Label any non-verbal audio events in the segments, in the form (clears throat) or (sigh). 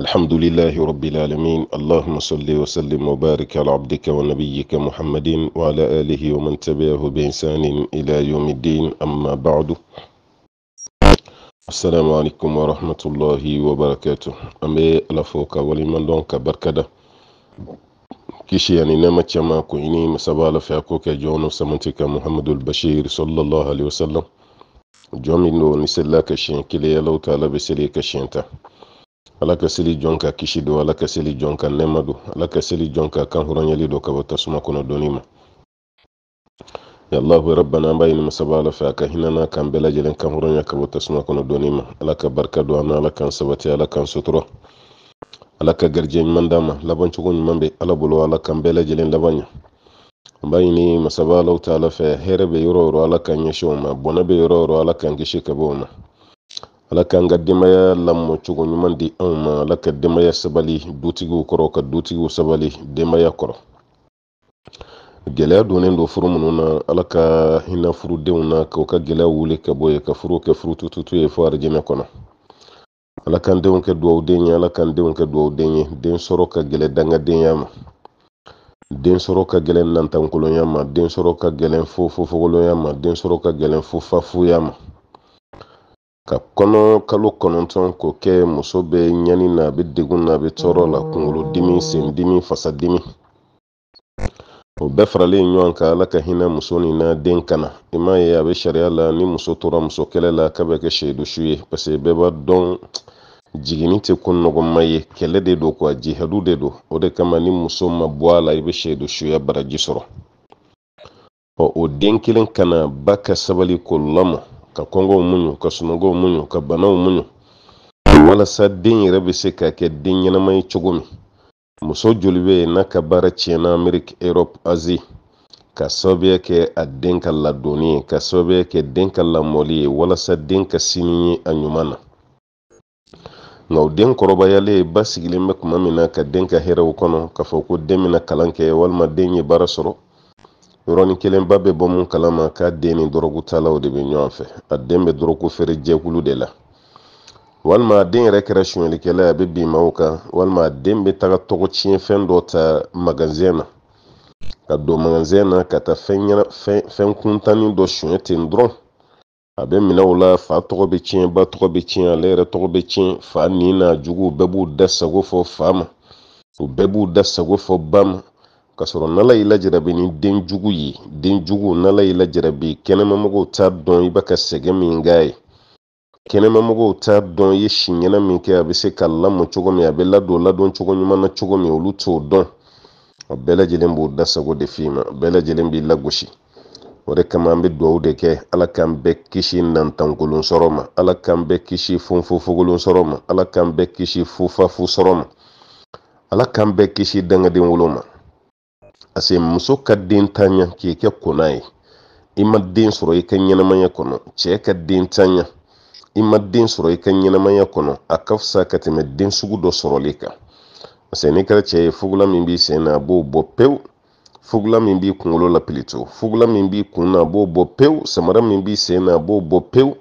الحمد لله رب العالمين اللهم صل وسلم وبارك على عبدك ونبيك محمد وعلى اله ومن تبعه بإحسان الى يوم الدين اما بعد السلام عليكم ورحمه الله وبركاته ام لا فوق ولمن دونك بركدا كيشي يعني نما تشما كويني مسبال فيكوك جونو سمنتك محمد البشير صلى الله عليه وسلم جومي نو نسلاك شين كلي لو طالب سليك شينتا ala ka seli jɔn ka kisi do ala ka seli jɔn ka nɛma don ala ka seli jɔn ka kan hɔrɔnyali don ka bɔ tasuma kɔnɔ dɔɔni ma ya rabbana an b'a ɲini masaba ala fɛ a ka hinɛ kan bɛɛ lajɛlen kan hɔrɔnya ka bɔ tasuma kɔnɔ dɔɔni ma ala ka barika don an na ala kan sabati ala kan sutura ala ka garijɛ ɲuman d'a ma laban cogo ɲuman bɛ ala bolo ala kan bɛɛ lajɛlen laban ɲɛ an b'a ɲini masaba alaw ta ala fɛ hɛrɛ bɛ yɔrɔ yɔrɔ ala kan ɲɛsin o ma bɔnɛ bɛ yɔrɔ yɔrɔ ala kan kisi ka bɔ o ma ala k'an ka denbaya lamɔ cogo ɲuman di anw ma ala ka denbaya sabali dutigiw kɔrɔ ka dutigiw sabali denbaya kɔrɔ gɛlɛya donnen don furu minnu na ala ka hinɛ furudenw na k'u ka gɛlɛya wuli ka bɔ ye ka furu kɛ furu tututu ye fɔ arijinɛ kɔnɔ ala k'an denw kɛ duwawuden ye ala k'an denw kɛ duwawuden ye den sɔrɔ ka gɛlɛ dangadenya ma den sɔrɔ ka gɛlɛn nantankolonya ma den sɔrɔ ka gɛlɛn fofofogolonya ma den sɔrɔ ka gɛlɛn fofafoya ma ka kɔnɔ kalo kɔnɔntɔn k'o kɛ muso bɛ ɲani na a bɛ degun na a bɛ tɔɔrɔ la kunkolo dimi sen dimi fasa dimi o bɛɛ faralen ɲɔgɔn kan ala ka hinɛ muso ni n'a den kana i m'a ye a bɛ sariya la ni muso tora muso kɛlɛ la k'a bɛ kɛ seyidusu ye paseke bɛɛ b'a dɔn jiginni tɛ ko nɔgɔma ye kɛlɛ de don kuwa jihadu de don o de kama ni muso ma bɔ a la i bɛ seyidusuya baraji sɔrɔ ɔ o den kelen kana ba ka sabali k'o lamɔ ka kɔngɔw muɲu ka sunɔgɔw muɲu ka banaw muɲu walasa den yɛrɛ be se ka kɛ den ɲɛnama ye cogo min muso joli bɛ yen n'a ka baara tiɲɛna ameriki erɔpu azi ka sababuya kɛ a den ka ladonni ye ka sababuya kɛ den ka lamɔli ye walasa den ka sini ye a ɲuman na nka o den kɔrɔbayale ba sigilen bɛ kuma min na ka den ka hɛrɛw kɔnɔ k'a fɔ ko den bɛna kalan kɛ walima den ye baara sɔrɔ yɔrɔnin kelen ba bɛ bɔ mun kalama k'a den ni dɔrɔgutalaw de bɛ ɲɔgɔn fɛ a den bɛ dɔrɔgu feere jɛkulu de la walima a den yɛrɛ kɛra sonyɛlikɛla a bɛ bin maaw kan walima a den bɛ taga tɔgɔ tiɲɛfɛn dɔ ta magazɛn na ka don magazɛn na ka taa fɛn ɲɛna fɛn fɛn kuntanni dɔ sonyɛ ten dɔrɔn a bɛ minɛ o la fa tɔgɔ bɛ tiɲɛ ba tɔgɔ bɛ tiɲɛ ale yɛrɛ tɔgɔ bɛ tiɲɛ fa ni n'a juguw bɛɛ b'u da sago fɔ fa ma u bɛɛ b'u da sago fɔ ba ma k'a sɔrɔ n'ala y'i lajarabi ni denjugu ye denjugu n'ala y'i lajarabi kɛnɛmamɔgɔw t'a dɔn i bɛ ka sɛgɛn min k'a ye kɛnɛmamɔgɔw t'a dɔn i ye siɲɛna min kɛ a bɛ se ka lamɔ cogo min a bɛ ladon ladon cogo ɲuman na cogo min olu t'o dɔn a bɛɛ lajɛlen b'o dasago de f'i ma bɛɛ lajɛlen b'i lagosi o de kama an bɛ dugawu de kɛ ala k'an bɛɛ kisi nantankolon sɔrɔ ma ala k'an bɛɛ kisi fonfofogolon sɔrɔ ma ala k'an bɛɛ kisi fofafo sɔrɔ ma ala k'an bɛɛ kisi dangaden wolo ma ase muso ka den tanya k'i kɛ kona ye i ma den sɔrɔ i ka ɲɛnamaya kɔnɔ cɛɛ ka den tanya i ma den sɔrɔ i ka ɲɛnamaya kɔnɔ a ka fisa ka tɛmɛ den sugu dɔ sɔrɔli kan parce n'i kɛra cɛ ye fugula min b'i sen na a b'o bɔ pewu fugula min b'i kunkolo la pilito fugula min b'i kun na a b'o bɔ pewu samara min b'i sen na a b'o bɔ pewu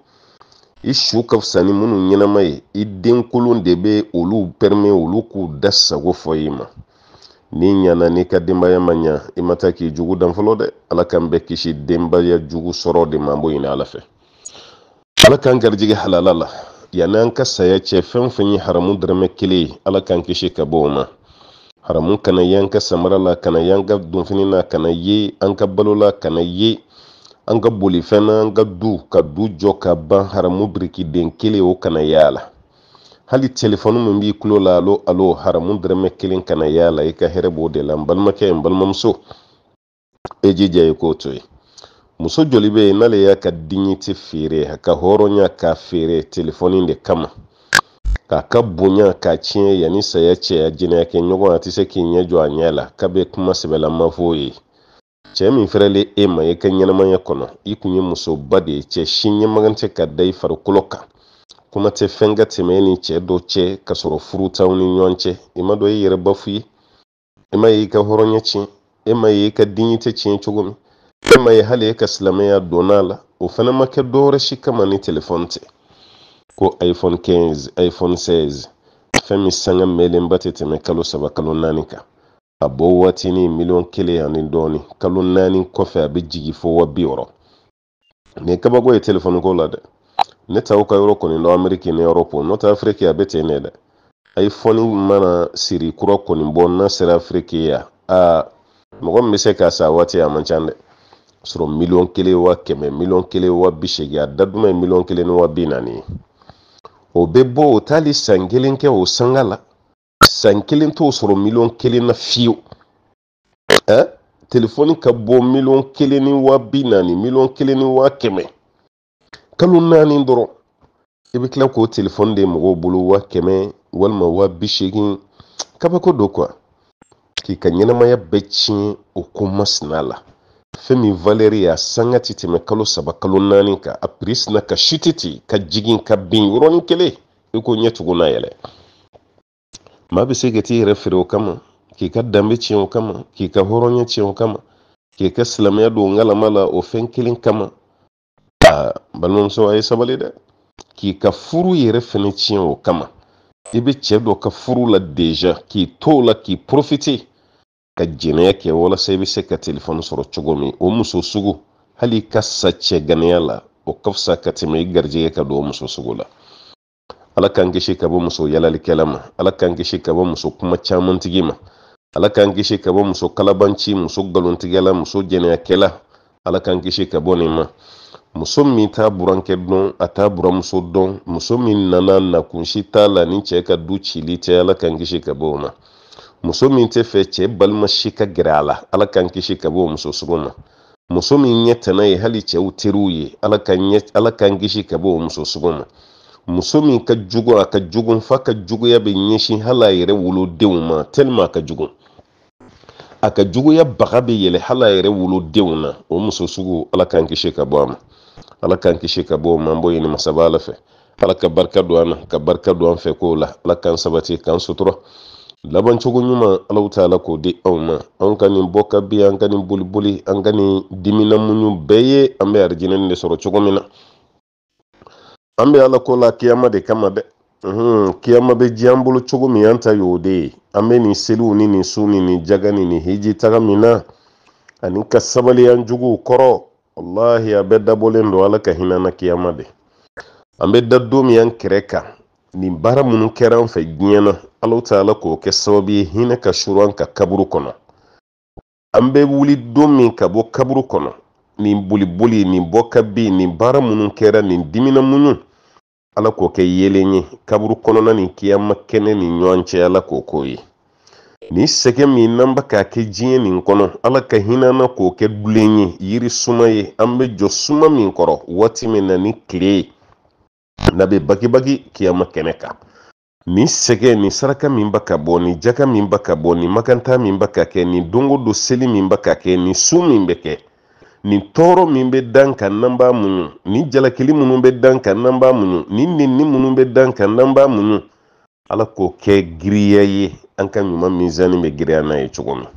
i su ka fisa ni minnu ɲɛnama ye i denkolon de bɛ olu pɛrɛmɛ olu k'u da fɔ i ma ni ɲana n'i ka denbaya ma ɲa i ma taa k'i jugu dan fɔlɔ dɛ ala k'an bɛ kisi denbaya jugu sɔrɔ de ma an b'o ɲini ala fɛ ala k'an garijɛgɛ halala la yanni an ka saya cɛ fɛn o fɛn ye haramu dɛrɛmɛ kelen ye ala k'an kisi ka bɔ o ma haramu kana ye an ka samara la kana ye an ka donfini na kana ye an ka balo la kana ye an ka bolifɛn ka du ka du jɔ ka ban haramu birikiden kelen o kana ye a la hali telefɔni min b'i kulo la alo alo haramu dɛrɛmɛ kelen kana y'a la i ka hɛrɛ b'o de la n balimakɛ n balimamuso e jija i k'o to ye muso joli bɛ yen n'ale y'a ka dignité feere a ka hɔrɔnya k'a feere telefɔni de kama k'a ka bonya k'a tiɲɛ yanni saya cɛ a jɛnɛyakɛ ɲɔgɔn a tɛ se k'i ɲɛ jɔ a ɲɛ la k'a bɛ kuma sɛbɛlama fɔ ye cɛ min fɛrɛlen e ma i ka ɲɛnamaya kɔnɔ i kun ye musoba de ye cɛ si ɲɛmagan ka da i farikolo kan kuma tɛ fɛn ka tɛmɛ ni cɛ dɔ cɛ ka sɔrɔ furu ni ɲɔgɔn cɛ i ma dɔ i yɛrɛ bafu ye e ma y'i ka hɔrɔnya tiɲɛ e ma y'i e ka diɲɛ tɛ tiɲɛ cogo min e ma ye hali e ka e e silamɛya donna la o fana ma kɛ dɔwɛrɛ si kama ni telefɔni tɛ ko iphone 15 iphone 16 fɛn min sanga mɛlenba tɛ tɛmɛ kalo saba kalo naani kan a bɔ waatini miliyɔn kelen ani dɔɔni kalo naani kɔfɛ a bɛ jigin fo wa bi wɔɔrɔ nin kabako ye telefɔniko la dɛ ne taw ka yɔrɔ kɔni dɔn ameriki ni yɔrɔpu nɔtɛ afiriki a bɛ ten ne dɛ a fɔni mana siri kura kɔni bɔ n'a sera afiriki ya aa mɔgɔ min bɛ se k'a sa waati a man ca dɛ sɔrɔ miliyɔn kelen wa kɛmɛ miliyɔn kelen wa bi seegin a da duman ye miliyɔn kelen ni wa bi naani ye o bɛ bɔ o t'ali san kelen kɛ o sanga la san kelen t'o sɔrɔ miliyɔn kelen na fiyewu ɛ telefɔni ka bɔ miliyɔn kelen ni wa bi naani miliyɔn kelen ni wa kɛmɛ kalo naani dɔrɔn i bɛ tila k'o telefɔni de mɔgɔw bolo wa kɛmɛ walima wa bi seegin kabako don kuwa k'i ka ɲɛnamaya bɛɛ tiɲɛ o ko masina la fɛn min valeri y'a sanga ti tɛmɛ kalo saba kalo naani kan a piri ka si ti ka jigin ka bin yɔrɔnin kelen i ko ɲɛ na yɛlɛ maa bɛ se ka t'i yɛrɛ feere o kama k'i ka danbe tiɲɛ o kama k'i ka hɔrɔnya tiɲɛ o kama k'i ka silamɛya don ngalama la o fɛn kelen kama balimamuso a ye sabali dɛ k'i ka furu yɛrɛ fɛnɛ tiɲɛ o kama i bɛ cɛ dɔ ka furu la deja k'i to la k'i porofite ka jɛnɛya kɛ walasa i bɛ se ka telefɔni sɔrɔ cogo min o muso sugu hali i ka sa cɛ ganiya la o ka fisa ka tɛmɛ i garijɛgɛ ka don o muso sugu la ala k'an kisi ka bɔ muso yalalikɛla ma ala k'an kisi ka bɔ muso kuma camantigi ma ala k'an kisi ka bɔ muso kalabanci muso galontigɛla muso jɛnɛyakɛla ala k'an kisi ka bɔ nin ma muso min t'a burankɛ dɔn a t'a buramuso dɔn muso min nana nakunsi t'a la ni cɛ ka du cili tɛ ala k'an kisi ka bɔ o ma muso min tɛ fɛ cɛ balima si ka gɛrɛ a la ala k'an kisi ka bɔ o muso sugu ma muso min ɲɛ tɛnɛ ye hali cɛw teriw ye ala k'an kisi ka bɔ o muso sugu ma muso min ka jugu a ka jugu fa ka juguya bɛ ɲɛsin hali a yɛrɛ wolodenw ma tɛlima a ka jugu a ka juguya baga bɛ yɛlɛ hali a yɛrɛ wolodenw na o muso sugu ala k'an kisi ka bɔ a ma ala k'an kisi ka bɔ o ma an b'o ɲini masaba ala fɛ ala ka barika don an ka barika don an fɛ kow la ala k'an sabati k'an sutura laban cogo ɲuman alaw ta k'o di anw ma anw ka nin bɔ ka bi an ka nin boliboli an ka nin dimina bɛɛ ye an bɛ arijinɛ de sɔrɔ cogo min na an bɛ ala ko la kiyama de kama dɛ mhm, kiyama bɛ ji an bolo cogo min an ta y'o de ye an bɛ nin seliw ni nin su ni nin jaga ni nin hiji taga min na ani ka sabali an juguw kɔrɔ wallahi a bɛ dabɔlen don ala ka hinɛ na kiyama de an bɛ da don min an kɛrɛ kan nin baara minnu kɛra an fɛ diɲɛ na ala ta ala k'o kɛ sababu ye hinɛ ka suru an ka kaburu kɔnɔ an bɛ wuli don min ka bɔ kaburu kɔnɔ nin boliboli nin bɔ ka bin nin baara minnu kɛra nin dimina muɲu ala k'o kɛ yelen ye kaburu kɔnɔna nin kiyama kɛnɛ ni ɲɔgɔn cɛ ala k'o k'o ye ni sɛgɛ min n'an bɛ k'a kɛ diɲɛ nin kɔnɔ ala ka hinana na k'o kɛ dulen ye yiri suma ye an be jɔ suma min kɔrɔ waati min na ni tile ye n'a bɛ bagibagi kiyama kɛnɛ kan nin sɛgɛ ni saraka min ba ka bɔ ni jaka min ba ka bɔ ni makanta min ba ka kɛ nin dongo seli min ba ka kɛ nin su min bɛ kɛ ni tɔɔrɔ min bɛ dan kan n'an b'a muɲu nin jalakili minnu bɛ dan kan n'an b'a muɲu nin nenni minnu bɛ dan kan n'an b'a muɲu ala k'o kɛ giriya ye an ka ɲuman mizani bɛ giriya n'a ye cogo min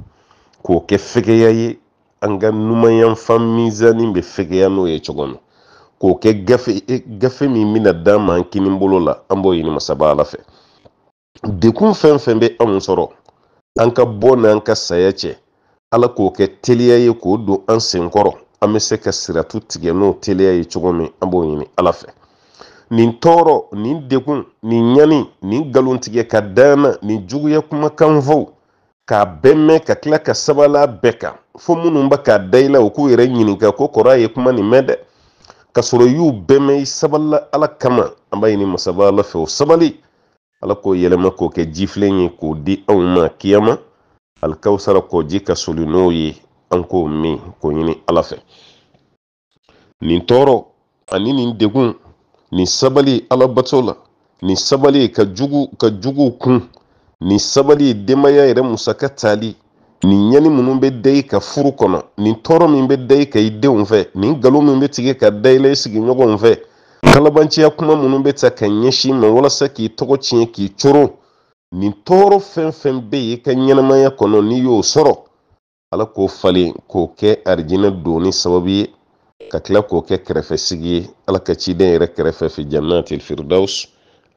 k'o kɛ fɛgɛya ye an ka numanyanfan mizani bɛ fɛgɛya n'o ye cogo min k'o kɛ gafe min bɛna d'an ma an kinin bolo la an b'o ɲini masaba ala fɛ dekun fɛn fɛn bɛ anw sɔrɔ an ka bɔ n'an ka saya cɛ ala k'o kɛ teliya ye k'o don an senkɔrɔ an bɛ se ka siratu tigɛ n'o teliya ye cogo min an b'o ɲini ala fɛ nin tɔɔrɔ nin degun nin ɲani nin galontigɛ ka d'an na nin juguya kumakan fɔ k'a bɛɛ mɛn ka tila ka sabala bɛɛ kan fo minnu bɛ k'a da i la u k'u yɛrɛ ɲininka ko kɔrɔ ye kuma nin mɛn dɛ ka sɔrɔ y'u bɛɛ mɛn i sabalila ala kama an b'a ɲini masaba ala fɛ o sabali ala k'o yɛlɛma k'o kɛ jifilen ye k'o di anw ma kiyama alikawusara k'o ka soli n'o ye an k'o min k'o ɲini ala fɛ nin tɔɔrɔ ani nin degun ni sabali alabatola ni sabali ka jugu ka jugu kun ni sabali denbaya yɛrɛ musaka tali nin ɲani minnu bɛ da i ka furu kɔnɔ nin tɔɔrɔ min bɛ da i ka i denw fɛ nin nkalon min bɛ tigɛ ka da i la i sigiɲɔgɔnw fɛ kalabanciya kuma minnu bɛ ta ka ɲɛsin ma walasa k'i tɔgɔ tiɲɛ k'i coro nin tɔɔrɔ fɛn fɛn bɛ yen i ka ɲɛnamaya kɔnɔ n'i y'o sɔrɔ ala k'o falen k'o kɛ arijinɛ donni sababu ye ka tila k'o kɛ kɛrɛfɛsigi ye ala ka ciden yɛrɛ kɛrɛfɛ fi jannatil firdaus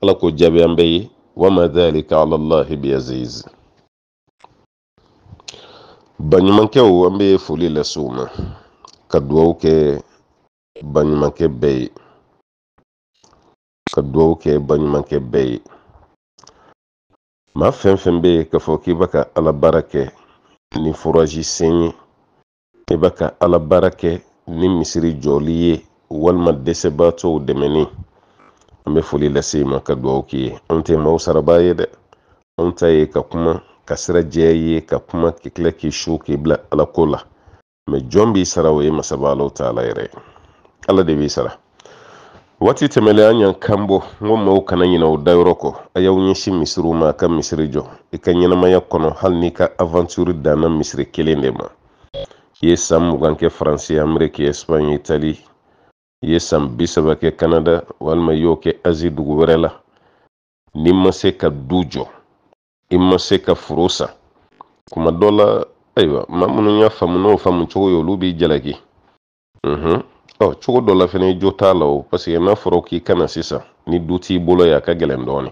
ala k'o jaabi an bɛɛ ye wama dhalika ala allahi biaziz baɲumankɛw an bɛ foli lase u ma ka duwawu kɛ baɲumankɛ bɛɛ ye ka duwawu kɛ baɲumankɛ bɛɛ ye maa fɛn fɛn bɛ yen k'a fɔ k'i b'a ka ala baara kɛ ni furaji sen ye i b'a ka ala baara kɛ ni misiri jɔli ye walima dɛsɛbaatɔw dɛmɛni an bɛ foli lase ma ka dugawu k'i ye anw tɛ maaw sarabaa ye dɛ anw ta ye ka kuma ka sira jɛya ye ka kuma k'i k'i su k'i bila ala ko la mɛ jɔn b'i sara o ye masaba ta ala yɛrɛ ala de b'i sara waati tɛmɛlen an y'an kan bɔ n ko maaw kana ɲinɛ o dayɔrɔ kɔ a y'aw ɲɛsin misiriw ma a ka misiri jɔ i ka ɲɛnamaya kɔnɔ hali n'i ka awantiri danna misiri kelen de ma i ye san mugan kɛ faransi ameriki espaɲe itali i ye san bisaba kɛ kanada walima i y'o kɛ azi dugu wɛrɛ la n'i ma se ka du jɔ i ma se ka foro san kuma dɔ la ayiwa ma minnu mhm. oh, y'a faamu n'o faamu cogo ye olu b'i jalaki cogo dɔ la fɛnɛ jo t'a la o paseke n'a fɔra k'i kana sisan ni du t'i bolo ye a ka gɛlɛn dɔɔni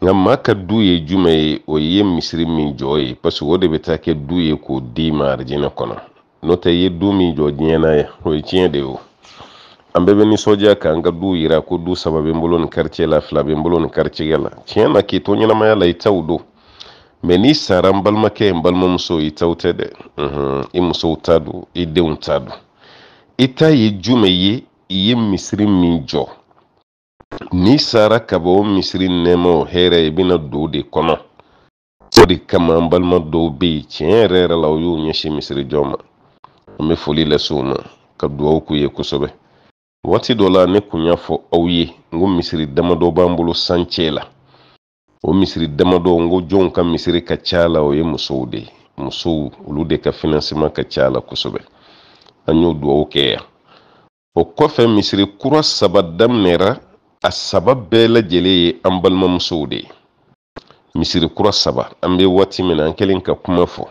nka maa ka du ye jumɛn ye o ye misiri min jɔ ye paseke o de bɛ taa kɛ du ye k'o d'i ma arijinɛ kɔnɔ n'o tɛ i ye du min jɔ diɲɛ o ye tiɲɛ de ye o an bɛɛ bɛ nisɔndiya k'an ka duw yira ko du saba bɛ n bolo nin karicɛ la fila bɛ n bolo nin karicɛgɛ la tiɲɛ na k'i to ɲɛnamaya la mhm, i taw don mɛ n'i sara n balimakɛ n balimamuso i taw tɛ dɛ i musow ta don i denw ta don i ta ye jumɛn ye i ye misiri min jɔ n'i sara ka bɔ o misiri nɛma o hɛrɛ i bɛna don de kɔnɔ o de kama an balima dɔw bɛ yen tiɲɛ yɛrɛ yɛrɛ la o y'u ɲɛsin misiri jɔ ma an bɛ foli lase u ma ka dugawu k'u ye kosɛbɛ waati dɔ la ne kun y'a fɔ aw ye n ko misiri damadɔ b'an bolo sancɛ la o misiri damadɔ n ko jɔnw ka misiri ka ca la o ye musow de ye musow olu de ka finansiman ka ca la kosɛbɛ an y'o dugawu kɛ yan o kɔfɛ misiri kura saba daminɛra a saba bɛɛ lajɛlen ye an balimamusow de ye misiri kura saba an bɛ waati min na an kɛlen ka kuma fɔ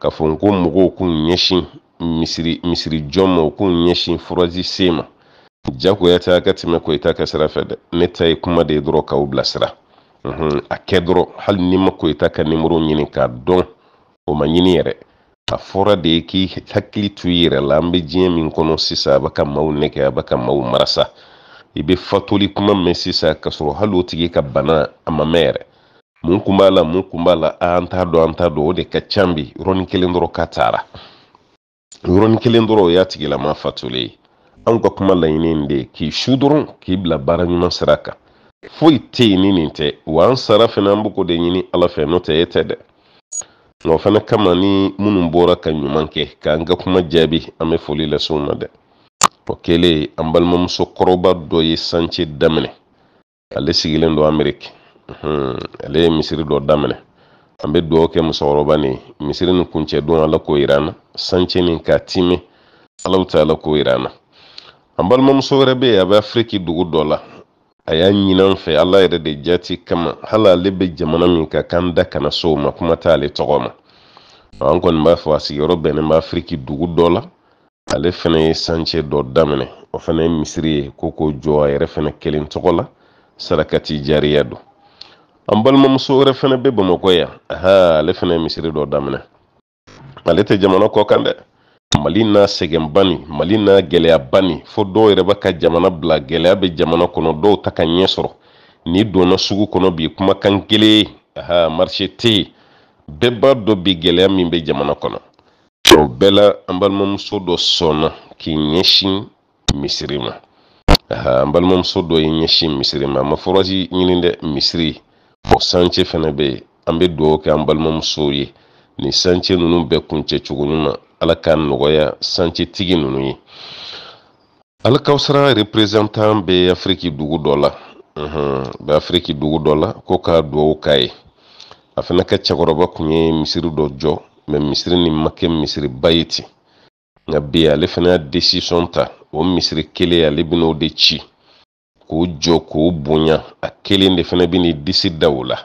k'a fɔ n ko mɔgɔw k'u ɲɛsin misiri misiri jɔn ma u k'u ɲɛsin furazi se ma jagoya tɛ a ka tɛmɛ ko i sira fɛ dɛ ne ta ye kuma de ye dɔrɔn k'aw bilasira a kɛ dɔrɔn hali ni ma ko ka nimoro ɲini k'a dɔn o ma ɲini yɛrɛ a fɔra de ye k'i hakili to i yɛrɛ la an bɛ diɲɛ min kɔnɔ sisan a bɛ ka maaw nɛgɛ a bɛ ka maaw marasa i bɛ fatoli kuma mɛn sisan ka sɔrɔ hali o tigi ka bana a ma mɛn yɛrɛ mun kun b'a la mun kun b'a la an t'a dɔn an t'a dɔn o de ka ca bi yɔrɔnin kelen dɔrɔn k'a taara yɔrɔnin kelen dɔrɔn o y'a tigilama fatulen ye anw ka kuma laɲini in de k'i su dɔrɔn k'i bila baara ɲuman sira kan foyi tɛ yen ni nin tɛ wa an sara fana an b'o de ɲini ala fɛ n'o tɛ e tɛ dɛ nka o fana kama ni minnu bɔra ka ɲuman kɛ k'an ka kuma jaabi an bɛ foli lase u ma dɛ o kɛlen an balimamusokɔrɔba dɔ ye sanci daminɛ ale sigilen don ameriki ale ye misiri dɔ daminɛ an bɛ dugawu kɛ musokɔrɔba ni misiri ni kuncɛ don ala k'o yira na sanci ni k'a timi ala ta ala k'o yira na an balimamuso wɛrɛ bɛ yen a bɛ afiriki dugu dɔ la a y'a ɲini fɛ ala yɛrɛ de jati kama hali ale bɛ jamana min kan k'an da kana so ma kuma t'ale tɔgɔ ma an kɔni b'a fɔ a sigiyɔrɔ bɛnnen bɛ dugu dɔ la ale fɛnɛ ye sancɛ dɔ daminɛ o fɛnɛ ye misiri ye ko k'o jɔ a yɛrɛ fɛnɛ kelen tɔgɔ la sarakati jariya do an balimamuso wɛrɛ fɛnɛ bɛ bamakɔ yan aha ale fɛnɛ ye misiri dɔ daminɛ ale tɛ jamana kɔ kan dɛ mali n'a sɛgɛnba ni mali n'a gɛlɛyaba ni fɔ dɔw yɛrɛ b'a ka jamana bila gɛlɛya bɛ jamana kɔnɔ dɔw ta ka ɲɛ sɔrɔ n'i donna sugu kɔnɔ bi kumakan kelen aha marise tɛ bɛɛ b'a dɔ bi gɛlɛya min bɛ jamana kɔnɔ o bɛɛ la an balimamuso dɔ sɔnna k'i ɲɛsin misiri ma an balimamuso dɔ ye ɲɛsin misiri ma a ma furaji ɲini dɛ misiri o sance fɛnɛ bɛ yen an bɛ dugawu kɛ an balimamusow ye nin sance ninnu bɛɛ kuncɛ cogo ɲuman ala k'a nɔgɔya sance tigi ninnu ye alikawusara representant bɛ afiriki dugu dɔ la bɛ afiriki dugu dɔ la ko ka dugawu k'a ye a fana ka cɛkɔrɔba kun ye misiri dɔ jɔ mɛ misiri ni makɛ kɛ misiriba ye ti nka bi ale fana y'a desisɔn ta o misiri kelen ale bɛn'o de ci k'o jɔ k'o bonya a kelen de fana bɛ disi da o la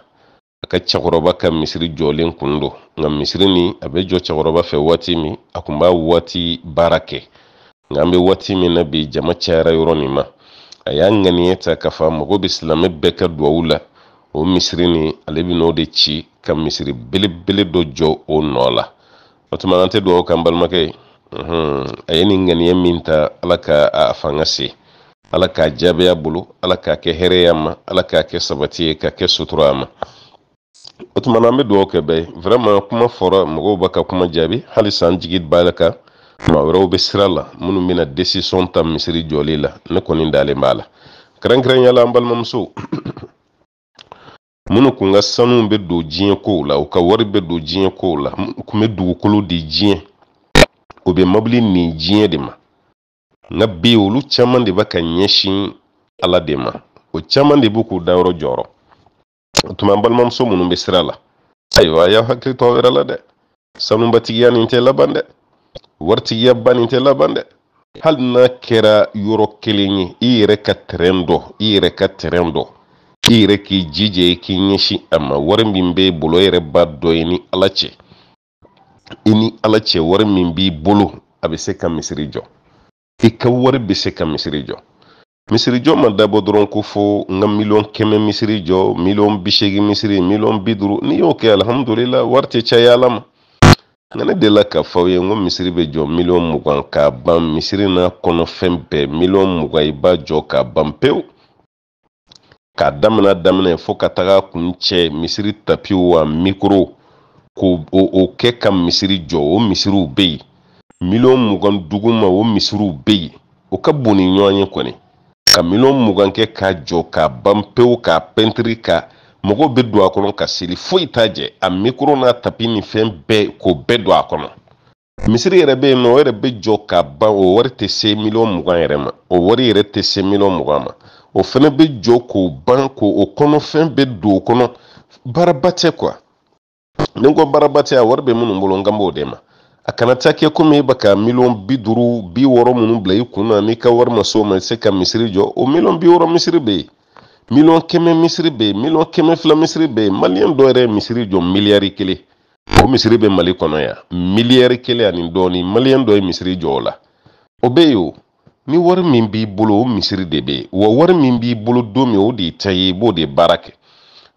a ka cɛkɔrɔba ka misiri jɔlen kun do nka misiri ni a bɛ jɔ cɛkɔrɔba fɛ waati min a kun b'a waati baara kɛ nka an bɛ waati min na bi jama cayara yɔrɔ nin ma a y'a ŋaniyɛ ta k'a fa mɔgɔ mago bɛ silamɛ bɛɛ ka duwawu la o misiri nin ale bɛ de ci ka misiri belebele dɔ jɔ o nɔ la o tuma an tɛ dugawu kan balimakɛ ye a ye nin ŋaniya min ta ala ka a fanga se ala k'a jaabiya bolo ala k'a kɛ hɛrɛya ma ala k'a kɛ sabati ye ka kɛ sutura ma o tuma na an bɛ dugawu kɛ bɛɛ ye kuma fɔra mɔgɔw b'a ka kuma jaabi hali san jigi b'a la kan maa wɛrɛw bɛ sira la minnu bɛna desisɔn ta misiri jɔli la ne kɔni dalen b'a la kɛrɛnkɛrɛnnenya la an balimamuso (clears throat) minnu kun ka sanu bɛ don diɲɛ kow la u ka wari bɛ don diɲɛ kow la kun bɛ dugukolo di diɲɛ o bɛ mobili nin diɲɛ de ma nka bi olu caman de bɛ ka ɲɛsin ala de ma o caman de b'u k'u dayɔrɔ jɔyɔrɔ tuma balimamuso minnu bɛ sira la ayiwa a y'aw hakili to aw yɛrɛ la dɛ sanubatigiya nin tɛ laban dɛ waritigiya ba nin tɛ laban dɛ hali n'a kɛra yɔrɔ kelen ye i yɛrɛ ka tɛrɛn dɔ i yɛrɛ ka tɛrɛn dɔ k'i yɛrɛ k'i jija i k'i ɲɛsin a ma wari min bɛ bolo yɛrɛ b'a dɔ ye ni ala cɛ i ni ala cɛ wari min b'i bolo a bɛ se ka misiri jɔ i ka wari bɛ se ka misiri jɔ misirijɔ ma dabɔ dɔrɔn ko fo n ka miliyɔn kɛmɛ misiri jɔ miliyɔn bi seegin misiri miliyɔn bi duuru n'i y'o kɛ alihamudulila wari tɛ caya ala ma nka ne delila k'a fɔ aw ye n ko misiri bɛ jɔ miliyɔn mugan k'a ban misiri n'a kɔnɔfɛn bɛɛ miliyɔn mugan i b'a jɔ k'a ban pewu k'a damina daminɛ fɔɔ ka taga kun cɛ misiri tapiw wa mikro ko kɛ ka misiri jɔ o misiriw be yen miliyɔn mugan duguma o misiriw be yen o ka bon ni ɲɔgɔn ye kɔni ka miliyɔn mugan kɛ k'a jɔ k'a ban pewu k'a pɛntiri ka mɔgɔw be don a kɔnɔ ka seli foyi t'a jɛ a mikro n'a tapi ni fɛn bɛɛ k'o bɛɛ don a kɔnɔ misiri yɛrɛ be yen nɔ o yɛrɛ be jɔ k'a ban o wari tɛ se miliyɔn mugan yɛrɛ ma o wari yɛrɛ tɛ se miliyɔn mugan ma o fɛnɛ bɛ jɔ k'o ban k'o kɔnɔfɛn bɛ don o kɔnɔ baaraba tɛ kuwa ni ko baaraba tɛ a wari bɛ minnu bolo n kan b'o de ma a kana taa kɛ komi e bɛ ka miliyɔn bi duuru bi wɔɔrɔ minnu bila i kun na n'i ka wari ma s'o ma i tɛ se ka misiri jɔ o miliyɔn bi wɔɔrɔ misiri bɛ yen miliyɔn kɛmɛ misiri bɛ yen miliyɔn kɛmɛ fila misiri bɛ yen maliyɛn dɔw yɛrɛ ye misiri jɔ miliyari kelen o misiri bɛ mali kɔnɔ yan miliyari kelen ani dɔɔnin maliyɛn dɔ ye misiri jɔ o la o bɛ yen o ni wari min b'i bolo o misiri de bɛ wa wari min b'i bolo don min o de ta ye i b'o de baara kɛ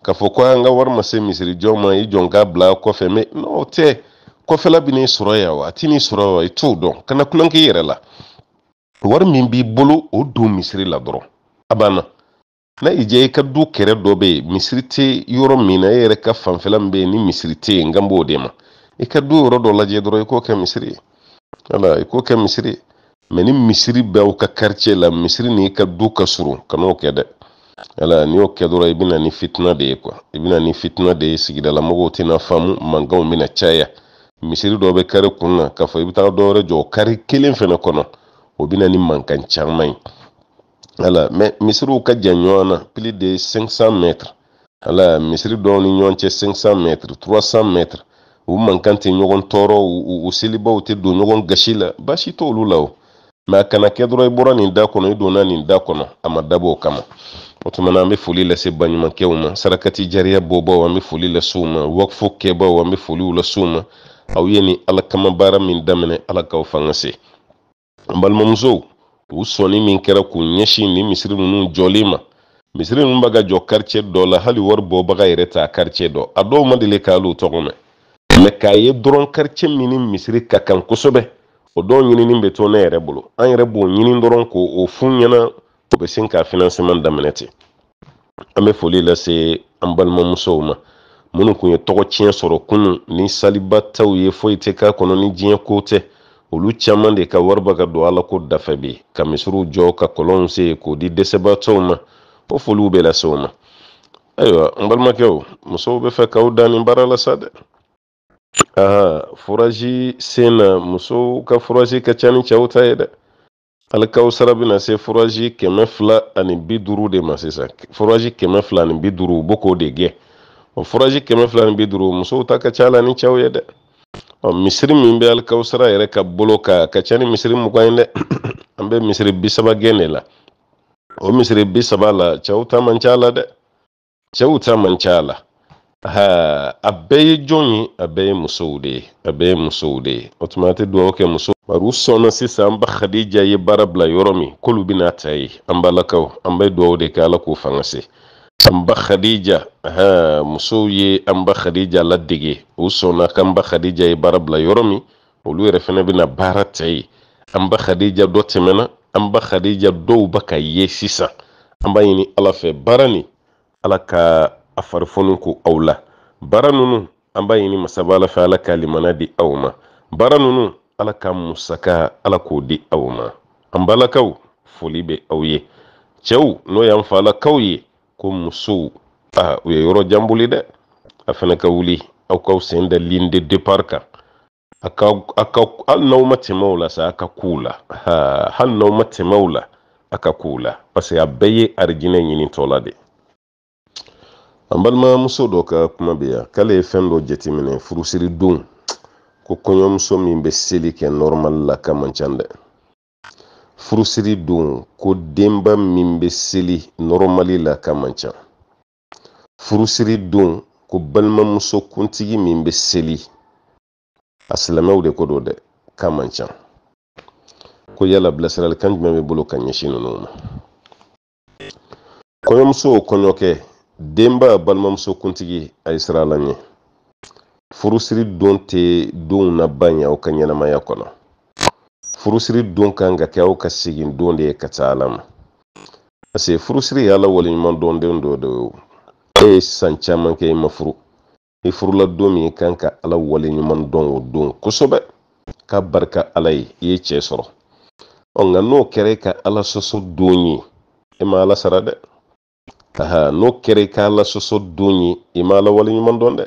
k'a fɔ ko an ka wari ma se misiri jɔn ma i jɔn k'a bila kɔfɛ mɛ n'o tɛ kɔfɛla bɛ n'i sɔrɔ yan wa a t'i n'i sɔrɔ yan wa i t'o dɔn kana kulonkɛ i yɛrɛ la wari min b'i bolo o don misiri la dɔrɔn a banna n'a y'i diya i ka du kɛrɛ dɔ bɛ yen misiri tɛ yɔrɔ min na e yɛrɛ ka fanfɛla min bɛ yen ni misiri tɛ yen n kan b'o de ma i ka du yɔrɔ dɔ lajɛ dɔrɔn i k'o kɛ misiri ye wala i k'o kɛ misiri ye mɛ ni misiri bɛ ka karicɛ la misiri n'i ka du ka surun kan'o kɛ dɛ ala n'i y'o kɛ dɔrɔn i bɛna ni fitina de ye kuwa i bɛna ni fitina de ye sigidalamɔgɔw tɛna faamu mankanw bɛna caya misiri dɔ bɛ kari kun k'a fɔ i bɛ taa dɔ jɔ kari kelen fɛnɛ kɔnɔ o bɛna ni mankan caman ye ala mɛ misiriw ka jan ɲɔgɔn na pili de 500 mètres ala misiri dɔw ni ɲɔgɔn cɛ 500 mètres 300 mètres u mankan tɛ ɲɔgɔn tɔɔrɔ u selibaw tɛ don ɲɔgɔn gasi la baasi t'olu la o a kana kɛ dɔrɔn i bɔra nin da kɔnɔ i donna nin da kɔnɔ a ma dabɔ o kama o tumana an bɛ foli lase baɲumankɛw ma sarakati jariya bɔbaw an bɛ foli lase u ma wakfu kɛbaw an bɛ foliw lase u ma aw ye nin ala kama baara min daminɛ ala k'aw fanga se n balimamusow u sɔnni min kɛra k'u ɲɛsin nin misiri ninnu jɔlen ma misiri ninnu bɛ ka jɔ karicɛ dɔ la hali wari bɔbaga yɛrɛ t'a karicɛ dɔ a dɔw ma deli k'al'u tɔgɔ mɛn mɛ k'a ye dɔrɔn karicɛ min ni misiri ka kan kosɛbɛ o dɔw ɲinini bɛ to ne yɛrɛ bolo an yɛrɛ b'o ɲini dɔrɔn k'o fu ɲɛna u bɛ sin ka financement daminɛ ten an bɛ foli lase an balimamusow ma minnu tun ye tɔgɔ tiɲɛ sɔrɔ kunun ni salibataw ye foyi tɛ k'a kɔnɔ ni diɲɛ ko tɛ olu caman de ka wariba ka don ala ko dafɛ bi ka misiriw jɔ ka kɔlɔnw se k'o di dɛsɛbaatɔw ma o foliw bɛ lase o ma ayiwa n balimakɛw musow bɛ fɛ k'aw da nin baara la sa dɛ furaji sen na ka furaji ka ca ni cɛw ta ye dɛ alikawusara bɛna se furaji kɛmɛ fila ani bi duuru de ma sisan furaji kɛmɛ fila ani bi duuru u k'o de gɛn o furaji kɛmɛ fila ani bi duuru musow ta ka ca la ni cɛw ye dɛ ɔ misiri min bɛ alikawusara yɛrɛ ka bolo kan ka ca ni misiri mugan ye dɛ (clears throat) an bɛ misiri bi gɛn de la o misiri bi la cɛw ta man ca la dɛ cɛw ta man ca la ha a bɛɛ ye jɔn ye a bɛɛ ye musow de ye a bɛɛ ye musow de ye o tuma an tɛ dugawu kɛ muso bari u sɔnna sisan an ba khadija ye baara bila yɔrɔ min k'olu bɛna ta ye an balakaw an bɛ dugawu de kɛ ala k'o fanga se an ba khadija musow ye an ba khadija ladege u sɔnna k'an ba khadija ye baara bila yɔrɔ min olu yɛrɛ fana bɛna baara ta ye an ba khadija dɔ tɛmɛna an ba khadija dɔw ba ka ye sisan an b'a ɲini ala fɛ baara nin ala ka a farfonin ko aula bara nunu an b'a ɲini masaba fɛ ala ka limana di auma bara nunu ninnu ala ka musaka ala di aw an balakaw foli bɛ aw ye cɛw n'o y'an falakaw ye ko musow a ah, u ye yɔrɔ janboli dɛ a fana ka wuli aw k'aw sen da linde depart kan hali n'aw ma tɛmɛ o la sa a ka k'u la hali n'aw ma tɛmɛ o la a ka k'u la paseke a bɛɛ ye arijinɛ ɲinitɔ la de an muso dɔ ka kuma bɛ yan k'ale ye fɛn dɔ jateminɛ furusiri don ko kɔɲɔmuso min bɛ seli kɛ nɔrɔmali la ka man ca dɛ furusiri don ko denba min bɛ seli nɔrɔmali la ka man ca furusiri don ko balimamuso kuntigi min bɛ seli a silamɛw de ko don dɛ ka man ca ko yala bilasiralikan jumɛn bɛ bolo ka ɲɛsin ninnu ma kɔɲɔmuso kɔɲɔkɛ denba balimamuso kuntigi a ye sira la ɲɛ furusiri don tɛ donw na ba ɲɛ aw ka ɲɛnamaya kɔnɔ furusiri don kan ka kɛ aw ka segin don de ye ka ca ala ma parce que furusiri y' ala waleɲuman dɔnden dɔ de e ye san caaman kɛ i ma furu i furula don min kan ka ala waleɲuman dɔn o don kosɔbɛ ka barika ala ye i ye cɛɛ sɔrɔ ɔ nka n'o kɛra i e ka ala sɔsɔ don ye i e ma ala sara dɛ aha no kere ka la soso duñi i e ma la waleɲuman don dɛ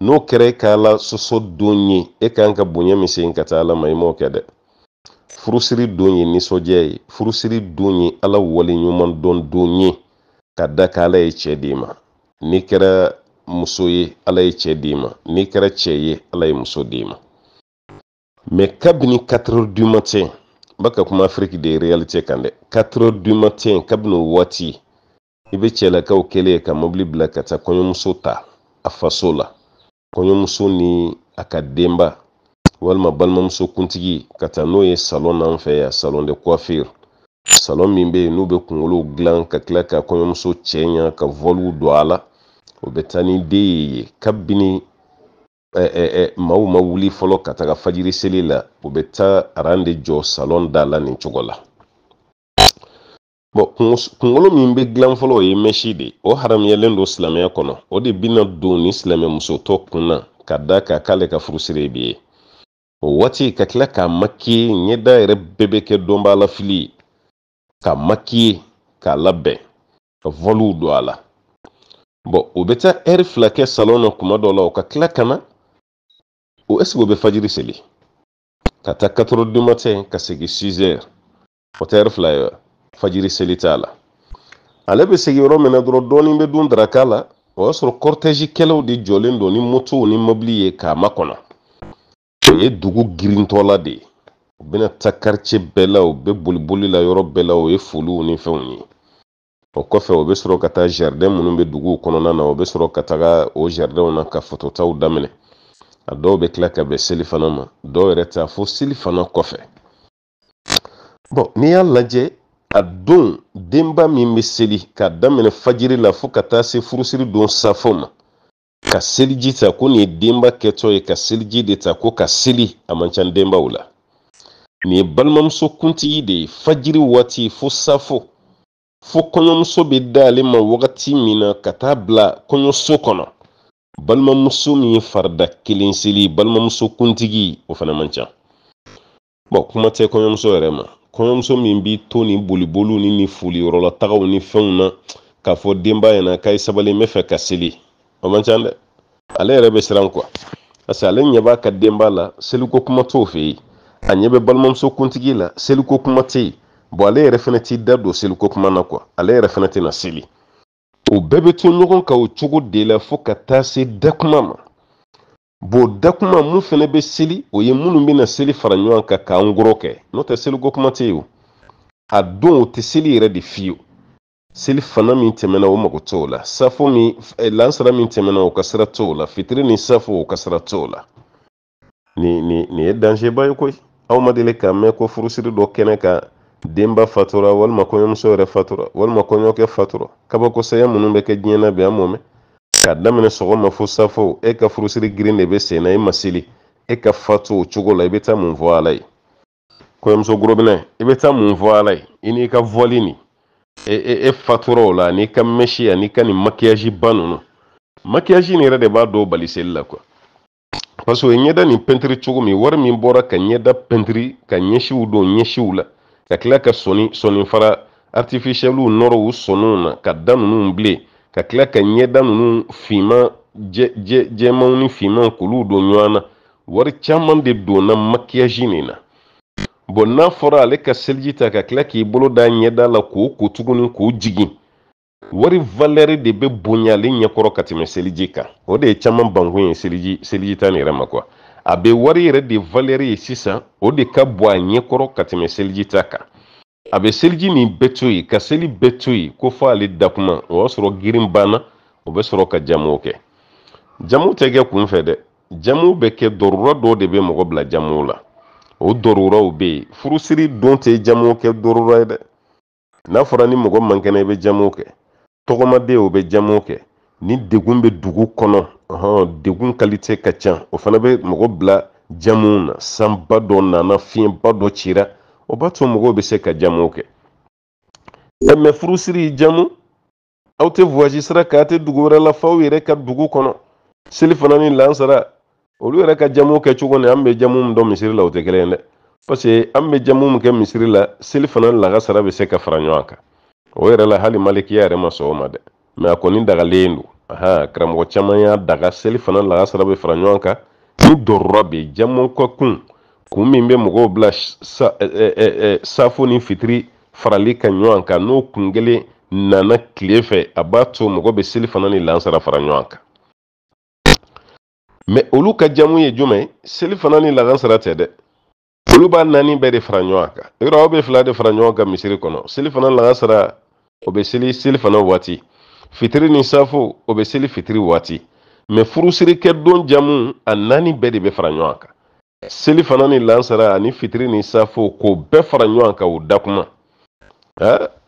no kere ka la soso duñi i e kan ka buɲɛ min sen ka taa la ma i m'o kɛ dɛ furusiri duɲi ninsɔjɛ ye furusiri duɲi ala waleɲuman don duɲi ka da ka ala ye cɛɛ dii ma ni kɛra e muso ye ala ye cɛɛ dii ma ni kɛra cɛɛ ye ala ye muso dii ma ma kabini katre du matin baka kuma afrike de realité kan dɛ katre du matin kabini o waati i be cɛlakaw kɛlen ka mobili bila ka taa kɔɲɔmuso ta a faso la kɔɲɔmuso ni a ka denba walima balimamuso kuntigi ka taa n'o ye salon n'an fɛ salon de coiffure salon min bɛ yen n'u bɛ kunkolo dilan ka tila ka kɔɲɔmuso cɛ ka vɔliw don a la o be ta ni den ye ye kabini maaw ma wuli fɔlɔ ka taga fajiri seli la u bɛ taa aran de jɔ salon da la nin cogo la bɔn kunkolo min be dilan fɔlɔ ye mɛsi de o haramuyalen do silamɛya kɔnɔ o de bɛna don ni silamɛmuso tɔ kun ka da ka k'ale ka furusiri ye bi ye o waati ka tila k'a makiye ɲɛda yɛrɛ bɛɛ bɛ kɛ dɔnbaa la fili ye k'a makiye k'a labɛn ka vɔliw don a la bɔn o bɛ taa ɛri fila kɛ salon na kuma dɔ la o ka tila ka o ɛsike o bɛ fajiri seli ka taa katoro ka segin sizɛri o tɛ ɛri fila ye wa fajiri seli t'a la ale bɛ segin yɔrɔ min na dɔrɔn dɔɔnin bɛ dun daraka la o y'a sɔrɔ kɔrɔtɛji kɛlɛw de jɔlen don ni motow ni mobili ye k'a makɔnɔ o ye dugu girintɔla de ye u bɛna ta karice bɛɛ la u bɛ boli la yɔrɔ bɛɛ la o ye foliw ni fɛnw ye o kɔfɛ o bɛ sɔrɔ ka taa jaridɛn minnu bɛ duguw kɔnɔna na o bɛ sɔrɔ ka taga o jaridɛnw na ka fototaw daminɛ a dɔw bɛ tila ka bɛn seli ma dɔw yɛrɛ ta fo seli kɔfɛ bɔn n'i y'a lajɛ a don denba min bɛ seli ka daminɛ fajiri la fo ka taa se furusiri don safo ma ka seliji ta ko nin ye denba kɛtɔ ye ka seliji de ta ko ka seli a man ca denbaw la nin ye balimamuso kuntigi de ye fajiri waati fo safo fo kɔɲɔmuso bɛ d'ale ma wagati min na ka taa bila kɔɲɔso kɔnɔ balimamuso min ye farida kelen seli balimamuso kuntigi o fana man ca bɔn kuma tɛ kɔɲɔmuso yɛrɛ ma kɔɲɔmuso min b'i to ni boliboliw ni ni fuliyɔrɔlatagaw ni fɛnw na k'a fɔ denba ɲɛna k'a ye sabali n bɛ fɛ ka seli o man ca dɛ ale yɛrɛ bɛ siran kuwa parce ale ɲɛ b'a ka denba la seliko kuma t'o fɛ yen a ɲɛ bɛ balimamuso kuntigi la seliko kuma tɛ yen bɔn ale yɛrɛ fana t'i da don seliko kuma na kuwa ale yɛrɛ fana tɛna seli o bɛɛ bɛ to ɲɔgɔn kan o cogo de la fo ka taa se dakuma ma bon dakuma mun fɛnɛ bɛ seli o ye minnu bɛna seli fara ɲɔgɔn ka k'an kɔrɔ kɛ n'o tɛ seliko kuma tɛ yen o a don o tɛ seli yɛrɛ de fiyewu seli fana min tɛmɛna o mago t'o la safo min lansara min tɛmɛna o ka sira t'o la fitiri ni safo o ka sira t'o la ni nin nin ye danseba ye koyi aw ma deli k'a mɛn ko furusiri dɔ kɛnɛ kan denba fatura walima kɔɲɔmuso yɛrɛ fatura walima kɔɲɔkɛ fatura kabakosɛya minnu bɛ kɛ diɲɛ na bi an m'o mɛn k'a daminɛ sɔgɔma fo safo e ka furusiri girin de bɛ sen i e ma seli e ka fatu o cogo la i e bɛ taa mun fɔ ala ye kɔɲɔmuso gorobinɛ i e bɛ taa mun fɔ ala ye i n'i ka fɔli nin e, e, e fatura o la an'i ka mɛsi an'i ka nin makiyaji ba ninnu makiyaji nin yɛrɛ de b'a dɔw bali seli la kuwa parce o ye ɲɛda nin pɛntiri cogo min wari min bɔra ka ɲɛda pɛntiri ka ɲɛsiw don ɲɛsiw la ka tila ka sɔni sɔni fara artificiɛliw nɔrɔ u na ka da ninnu bilen ka tila ka ɲɛda nunu finman jɛmaw ni finmanw k'olu don ɲɔgɔn na wari caman de donna makiyaji nin na bɔn n'a fɔra ale ka seliji ta ka kila k'i bolo da ɲɛda la k'o ko tuguni k'o jigin wari valɛri de bɛ bonya ale ɲɛkɔrɔ ka tɛmɛ seliji kan o de ye caman bankun ye seliji seliji ta nin yɛrɛ ma kuwa a bɛ wari yɛrɛ de valɛri ye sisan o de ka bɔ a ɲɛkɔrɔ ka tɛmɛ seliji ta kan a bɛ seliji nin bɛɛ to yen ka seli bɛɛ to yen ko fɔ ale dakuma o y'a sɔrɔ girin banna o bɛ sɔrɔ ka jamuw kɛ jamuw tɛ kɛ kunfɛ dɛ jamuw bɛ kɛ dɔrɔra dɔ de bɛ mɔgɔ bila jamuw la o dɔrɔraw bɛ yen furusiri don tɛ jamuw kɛ dɔrɔra ye dɛ n'a fɔra ni mɔgɔ man kɛnɛ i bɛ jamuw kɛ tɔgɔma bɛ o bɛ jamuw kɛ ni degun bɛ dugu kɔnɔ ɔhɔn degun ka ca o fana bɛ mɔgɔ bila jamuw na sanba dɔ nana fiɲɛba dɔ cira o b'a to mɔgɔw bɛ se ka jamuw kɛ ɛ mɛ furusiri jamu aw tɛ voyage sira kan aw tɛ dugu wɛrɛ la f'aw yɛrɛ ka dugu kɔnɔ seli fana ni lansara olu yɛrɛ ka jamu kɛ cogo ni an bɛ jamu min dɔn misiri la o tɛ kelen ye dɛ parce que an bɛ jamu min kɛ misiri la seli fana ni lakasara bɛ se ka fara ɲɔgɔn kan o yɛrɛ la hali malikiya yɛrɛ ma sɔn o ma dɛ mɛ a kɔni dagalen don aha karamɔgɔ caman y'a daga seli fana lakasara bɛ fara ɲɔgɔn kan ni dɔrɔra bɛ jamu ka kun E, e, e, kun min be mɔgɔw bila safo ni fitiri farali ka ɲɔgɔn kan n'o kun kelen nana tile fɛ a b'a to mɔgɔ bɛ seli fana ni lansara fara ɲɔgɔn kan mɛ olu ka jamu ye jumɛn seli fana ni lansara tɛ dɛ olu b'a naani bɛɛ de fara ɲɔgɔn kan yɔrɔ aw bɛ fila de fara ɲɔgɔn kan misiri kɔnɔ seli fana lansara o bɛ seli seli fana waati fitiri ni safo o be seli fitiri waati mɛ furusirikɛ don jamu a naani bɛɛ de bɛ fara ɲɔgɔn kan seli fana ni lansara ani fitiri ni safo k'o bɛɛ fara ɲɔgɔn kan o dakuma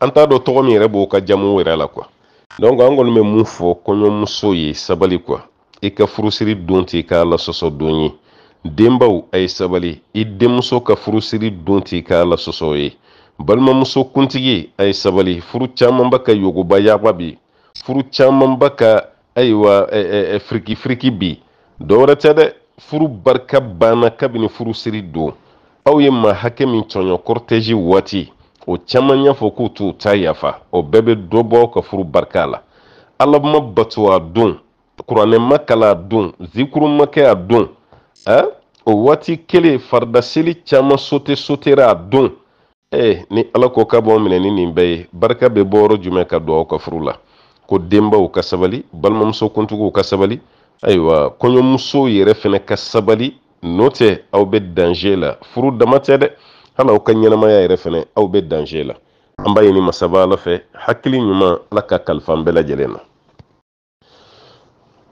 an t'a dɔn tɔgɔ min yɛrɛ b'o ka jamu yɛrɛ la kuwa donc an kɔni bɛ mun fɔ kɔɲɔmuso ye sabali kuwa i ka furusiri don t'i k'a lasɔsɔ don ye denbaw a ye sabali i denmuso ka furusiri don t'i k'a lasɔsɔ ye balimamuso kuntigi a ye sabali furu camanba ka yogoba yaba bi furu camanba ka ayiwa firikifiriki bi dɔwɛrɛ tɛ dɛ furu barika banna kabini furusiri don aw ye ma hakɛ min tɔɲɔ kɔrɔtɛji waati o caman y'a fɔ k'u t'u ta yafa o bɛɛ be dɔ bɔ aw ka furu barika la ala bato a don kuranɛ kala a don zikuru a don a o waati kelen faridaseli caman sote sotera a don ee ni ala ko ka b'aw minɛ ni nin bɛɛ ye barika bɛ bɔ yɔrɔ jumɛn ka don aw ka furu la ko denbaw ka sabali balimamuso kuntigiw ka sabali ayiwa kɔɲɔmuso yɛrɛ fɛnɛ ka sabali no tɛ aw bɛ danje la furu dama tɛ dɛ hali aw ka ɲɛnamaya yɛrɛ fɛnɛ aw bɛ danje la an b'a ɲini masaba ala fɛ hakili ɲuman ala ka kalifan bɛɛ lajɛlen na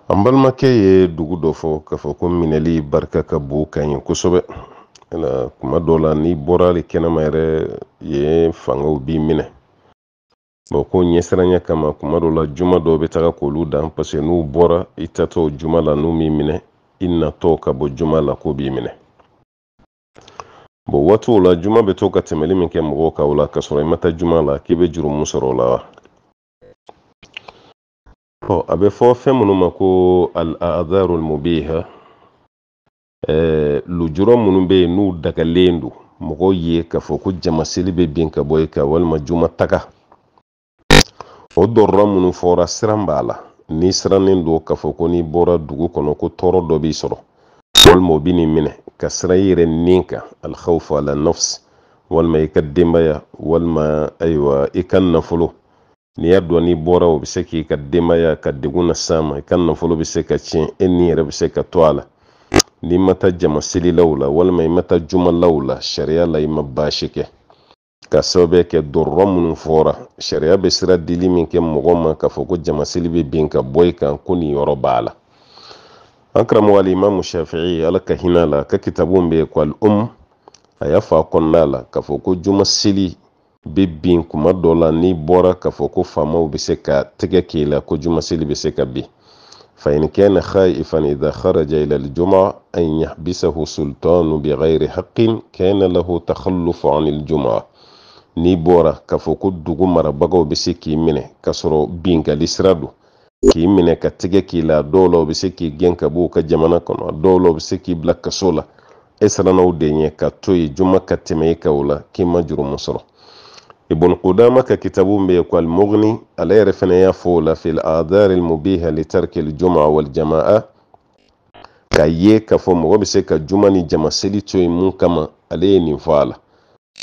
an balimakɛ ye dugu dɔ fɔ k'a fɔ ko minɛli barika ka bon ka ɲi kosɛbɛ kuma dɔ la n'i bɔra ali kɛnɛma yɛrɛ ye fangaw b'i minɛ o ko ɲɛsiranya kama kuma dɔ la juma dɔw bɛ taga k'olu dan paseke n'u bɔra i tatɔ juma la n'u m'i minɛ i natɔ ka bɔ juma la k'u b'i minɛ bon waatiw la juma bɛ to ka tɛmɛli min kɛ mɔgɔw kan o la ka sɔrɔ i ma taa juma la k'i bɛ juru sɔrɔ o la wa ɔ a bɛ fɔ fɛn minnu ma ko al-adharul mubiha ɛɛ lujura minnu bɛ yen n'u dagalen don mɔgɔw ye k'a fɔ ko jamaseli bɛ bin ka bɔ i kan walima juma taga o dɔrɔra minnu fɔra siran b'a la n'i sirannen do k'a fɔ ko n'i bɔra dugu kɔnɔ ko tɔɔrɔ dɔ b'i sɔrɔ walima o bi nin minɛ ka sira i yɛrɛ nin kan alihawfa ala nɔfisi walima i ka denbaya walima ayiwa i ka nafolo n'i y'a dɔn n'i bɔra o bɛ se k'i ka denbaya ka degun na s'a ma i ka nafolo bɛ se ka tiɲɛ e ni yɛrɛ bɛ se ka to a la n'i ma taa jama selilaw la walima i ma taa jumalaw la sariya la i ma baasi kɛ كسبة كدرمون فورا شريعة بسرة دلي من كمغوما كفوكو جمسيلي ببين كبوي كان كوني يوروبا على أكرم والإمام الشافعي على كهنا لا ككتابون بيكو أم أيافا كنا لا كفوكو جمسيلي ببين كما دولا نيبورا بورا كفوكو فامو بسكا تكاكي لا كو جمسيلي بي فإن كان خائفا إذا خرج إلى الجمعة أن يحبسه سلطان بغير حق كان له تخلف عن الجمعة n'i bɔra k'a fɔ ko dugu marabagaw bɛ se k'i minɛ k'a sɔrɔ binkali sira don k'i minɛ ka tɛgɛ k'i la dɔw la u bɛ se k'i gɛn ka b'u ka jamana kɔnɔ dɔw la u bɛ se k'i bila kaso la e sirannaw de ɲɛ ka to yen juma ka tɛmɛ e kan o la k'i ma jurumu sɔrɔ ibn qudama ka kitabu bɛ yen ko almugni ale yɛrɛ fana y'a fɔ o la fil adar almubiha li tarki ljuma wal jamaa k'a ye k'a fɔ mɔgɔ bɛ se ka juma ni jama seli to yen mun kama ale ye nin fɔ a la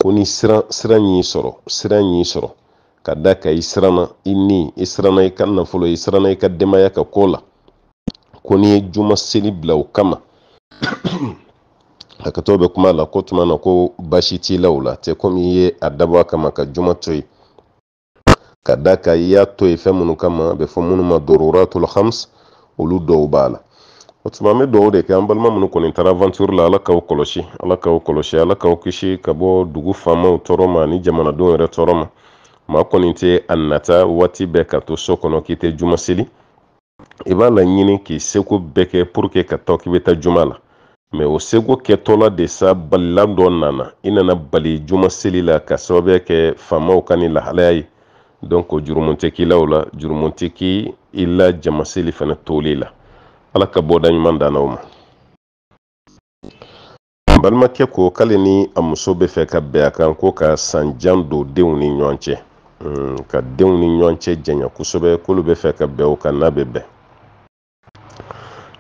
ko ni siran y'i sɔrɔ siran y'i sɔrɔ ka da ka i siranna i ni i siranna i ka nafolo i siranna i ka denbaya ka ko la ko n'i ye juma seli bila o kama (clears throat) hakɛtɔ bɛ kuma la ko tuma na ko basi t'i la o la tɛ komi i ye a dabɔ a kama ka juma to yen ka da kan i y'a to yen fɛn minnu kama a bɛ fɔ minnu ma dororatul hams olu dɔw b'a la o tuma an bɛ dugawu de kɛ an balima minnu kɔni taara aventure la ala k'aw kɔlɔsi ala k'aw kɔlɔsi ala k'aw kisi ka bɔ dugu faamaw tɔɔrɔ ma ani jamanadenw yɛrɛ tɔɔrɔ ma maa kɔni tɛ a nata waati bɛɛ ka to so kɔnɔ k'i tɛ juma seli i b'a laɲini k'i seko bɛɛ kɛ pour que ka taa k'i bɛ taa juma la mɛ o seko kɛtɔla de sa balila dɔ nana i nana bali juma seli la ka sababuya kɛ faamaw ka ni lahalaya ye donc jurumu tɛ k'i la o la jurumu tɛ k'i la jamaseli fana toli la ala mm, ka bɔda ɲuman dannaw ma balimakɛ ko k'ale ni a muso bɛ fɛ ka bɛn a kan ko ka sanjan don denw ni ɲɔgɔn cɛ ka denw ni ɲɔgɔn cɛ janya kosɛbɛ k'olu bɛ fɛ ka bɛn o kan n'a bɛ bɛn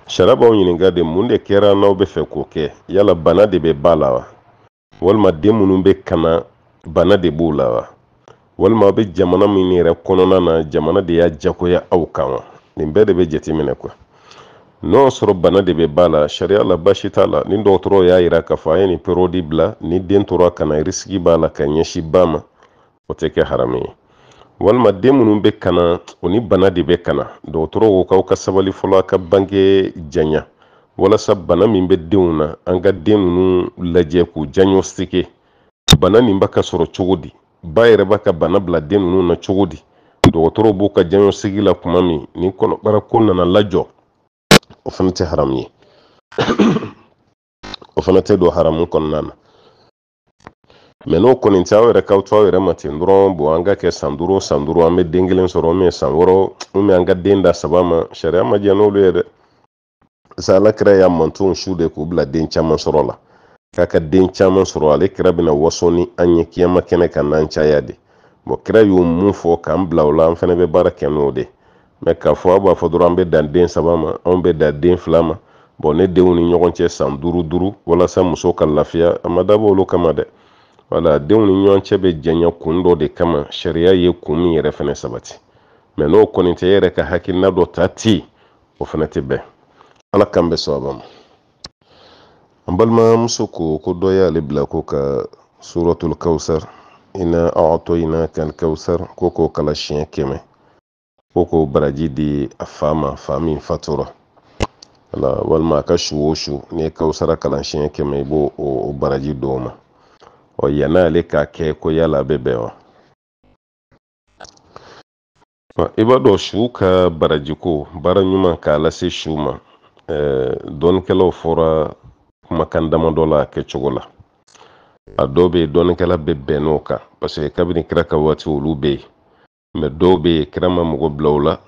sariya b'aw de mun de kɛra n'aw fɛ k'o kɛ yala bana de be ba la wa walima den minnu kana bana de b'o la wa walima aw jamana min yɛrɛ kɔnɔna na jamana de y'a jagoya aw kan wa nin bɛɛ de bɛ jateminɛ kuwa non sɔrɔ bana de bɛ ba la sariya la basi t'a la ni dɔgɔtɔrɔ y'a yira k'a fɔ a ye nin perodi bila ni den tora kana risigi b'a la ka ɲɛsi ba ma o tɛ kɛ harami ye walima den minnu bɛ kana o ni bana de bɛ kana dɔgɔtɔrɔ ko k'aw ka sabali fɔlɔ a ka bange janya walasa bana min bɛ denw na an ka den ninnu lajɛ k'u janyɔ sege bana nin b'a ka sɔrɔ cogo di ba yɛrɛ b'a ka bana bila den ninnu na cogo di dɔgɔtɔrɔw b'u ka janyɔ sege la tuma min ni kɔnɔbara ko nana lajɔ o fana tɛ haramu ye o (coughs) fana tɛ don haramu kɔnɔna na mɛ n'o kɔni tɛ aw yɛrɛ kaw to aw yɛrɛ ma ten dɔrɔn bon an ka kɛ san duuru san duuru an bɛ den kelen sɔrɔ ubiyɛn san wɔɔrɔ ubiyɛn an ka den da saba ma sariya ma diya n'olu ye dɛ sa ala kɛra y'a mantonw su de k'u bila den caman sɔrɔ la k'a ka den caman sɔrɔ ale kɛra bɛna waso ni an ye kiyama kɛnɛ kan n'an caya de bɔn kira y'o mun fɔ k'an bila o la an fana bɛ baara kɛ n'o de mɛ k'a fɔ aw b'a fɔ dɔrɔn an bɛ dan den saba ma anw bɛ dan den fila ma bɔn ne denw ni ɲɔgɔn cɛ san duuru duuru walasa muso ka lafiya a ma dabɔ olu kama dɛ wala denw ni ɲɔgɔn cɛ bɛ janya kun dɔ de kama sariya ye kun min yɛrɛ fɛnɛ sabati mɛ n'o kɔni tɛ yɛrɛ ka hakilina dɔ ta ti o fɛnɛ tɛ bɛn ala kan bɛ sababa ma an balimamuso ko ko dɔ y'ale bila ko ka suratul kawsar ina a'toyina kal kawsar ko k'o kala siɲɛ kɛmɛ koko baraji di a fa ma fa min fatura wala walima ka su o su n'i ye kalo sara b'o o baraji doma o yana le k'a ke ko yala bebe wa bɛn wa i shuka baraji ko baran yuma baara ɲuman k'a lase su ma eh, dɔɔnikɛlaw fɔra kumakan damadɔ la a kɛcogo la a dɔw bɛ yen dɔɔnikɛla bɛ bɛn n'o kan kabini kraka ka waati olu bɛ dɔw be yen kira ma mɔgɔ bilaw la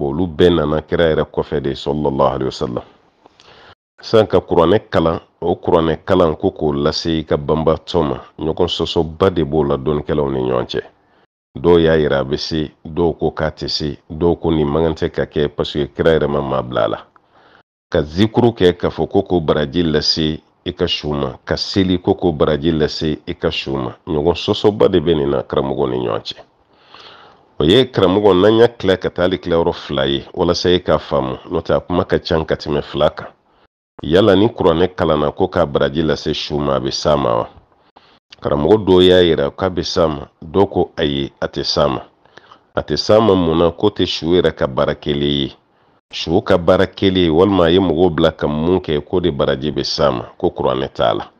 olu bɛɛ nana kira yɛrɛ kɔfɛ de sɔlɔlɔ alayi wasalam san ka kuranɛ kalan o kuranɛ kalan ko k'o lase i ka banbatɔ ma ɲɔgɔn sɔsɔba de b'o la dɔnnikɛlaw ni ɲɔgɔn cɛ dɔw y'a yira a be se dɔw ko k'a tɛ se dɔw ko nin man ka kɛ paseke kira yɛrɛ ma maa bila la ka zikuru kɛ k'a fɔ ko k'o baraji lase i ka su ma ka seli ko k'o baraji lase i ka su ma ɲɔgɔn sɔsɔba de be nin na ni ɲɔgɔn cɛ o ye karamɔgɔ n'an ya kila e ka taa hali kilayɔrɔ fila ye walasa ye k'a faamu n'o tɛ a kuma ka can ka tɛmɛ fila kan yala ni kuranɛ kalanna ko k'a baraji lase su ma a be s'a ma wa karamɔgɔ dɔw y'a yira k'a be s'a ma dɔw ko ayi a tɛ s'a ma a tɛ s'a ma mun na ko tɛ su yɛrɛ ka baara kelen ye su ka baara kelen walima a ye mɔgɔw bila ka mun kɛ k'o de baraji be s'a ma ko kuranɛ t'a la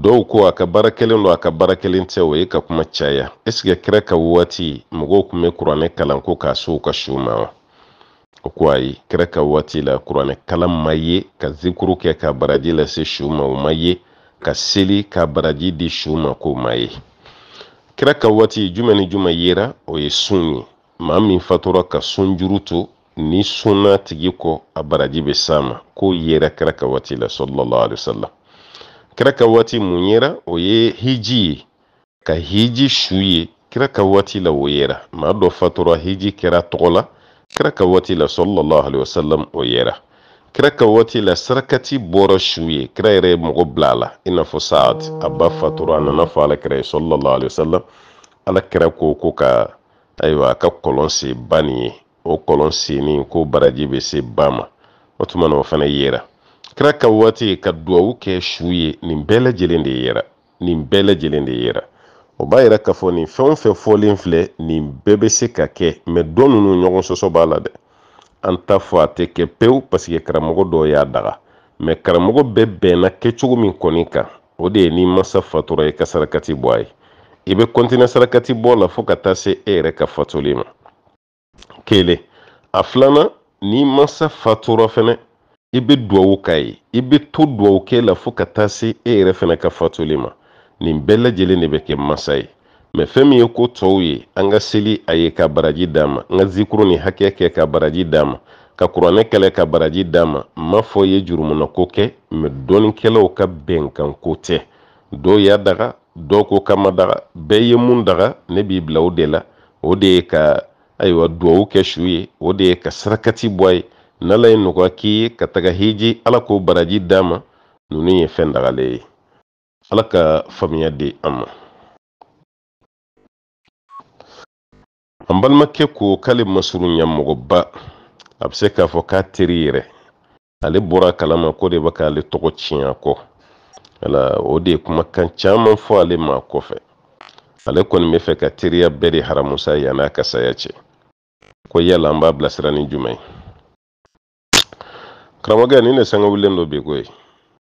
dɔw ko a ka baara kelen don a ka baara kelen tɛ o ye ka kuma caya ɛsike kɛra ka waati mɔgɔw tun bɛ kuranɛ kalan ko k'a so ka su ma wa o ko ayi kɛra ka waati la kuranɛ kalan ma ye ka zikuru kɛ ka baraji lase su ma o ma ye ka seli ka baraji di su ma k'o ma ye kɛra ka waati juma ni juma yera o ye sun ye maa min fatura ka sun juru to ni sunna tigi kɔ a baraji bɛ s'a ma k'o yera kɛra ka waati la sallallahu alaihi wasallam kira ka wati mun yera o ye hiji ye ka hiji su ye kira ka wati la o yera maa dɔ fatura hiji kɛra tɔgɔ la kira ka wati la sallallahu alaihi wasallam o yera kira ka wati la sarakati bɔra su ye kira yɛrɛ ye mɔgɔ bila a la i ba fatura a nana fɔ kira sallallahu alaihi wasallam ala kira ko ko ka ayiwa ka kɔlɔn se ba nin ye o kɔlɔn ko baraji be se ba ma fana yera kira ka waati ka duwawu kɛ su ye nin bɛɛ lajɛlen de yɛra nin bɛɛ lajɛlen de yera o b'a yira k'a fɔ nin fɛn o fɛn fɔlen filɛ nin bɛɛ bɛ se ka kɛ mɛ dɔ ninnu ɲɔgɔn sɔsɔ b'a la dɛ an t'a fɔ a tɛ kɛ pewu paseke karamɔgɔ dɔ y'a daga mɛ karamɔgɔ bɛɛ bɛnna kɛcogo min kɔni kan o de ye ni masa fatura ye e ka sarakati bɔ a ye i bɛ kɔntiniye sarakati bɔ la fo ka taa se e yɛrɛ ka fatoli ma kelen a filanan ni masa fatura fɛnɛ i be duwawu k'a ye i be to duwawu kɛ la fɔɔ ka taa se e yɛrɛ fana ka fatuli ma nin bɛɛ lajɛlen ne bɛ kɛ masa ye mɛ fɛn min ye ko tɔɔw ye an ka seli a ye ka baraji d'a ma n ka zikuru ni hakɛ kɛ ka baraji d'a ma ka kuranɛ kɛlɛ ka baraji d'a ma n m'a fɔ ye jurumunako kɛ mɛ dɔnnikɛlaw ka bɛnkanko tɛ dɔw y'a daga dɔw ko kama daga bɛɛ ye mun daga ne b'i bila o de la o de ye ka ayiwa duwawu kɛ su ye o de ye ka sarakati bɔ a ye n'ala ye nɔgɔya k'i ye ka taga hiji ala k'o baraji d'a ma ninnu ye fɛn dagalen ye ala ka faamuya di an ma an balimakɛ ko k'ale masurunya mɔgɔba a bɛ se k'a fɔ k'a teri yɛrɛ ale bɔra kalama ko de bɛ k'ale tɔgɔ tiɲɛ a kɔ wala o de ye kumakan caman fɔ ale ma kɔfɛ ale kɔni bɛ fɛ ka teriya bɛɛ de haramusa yan'a ka saya cɛ ko yala an b'a bilasira ni jumɛn ye karamɔgɔkɛ nin de sanga wililen dɔ bi koyi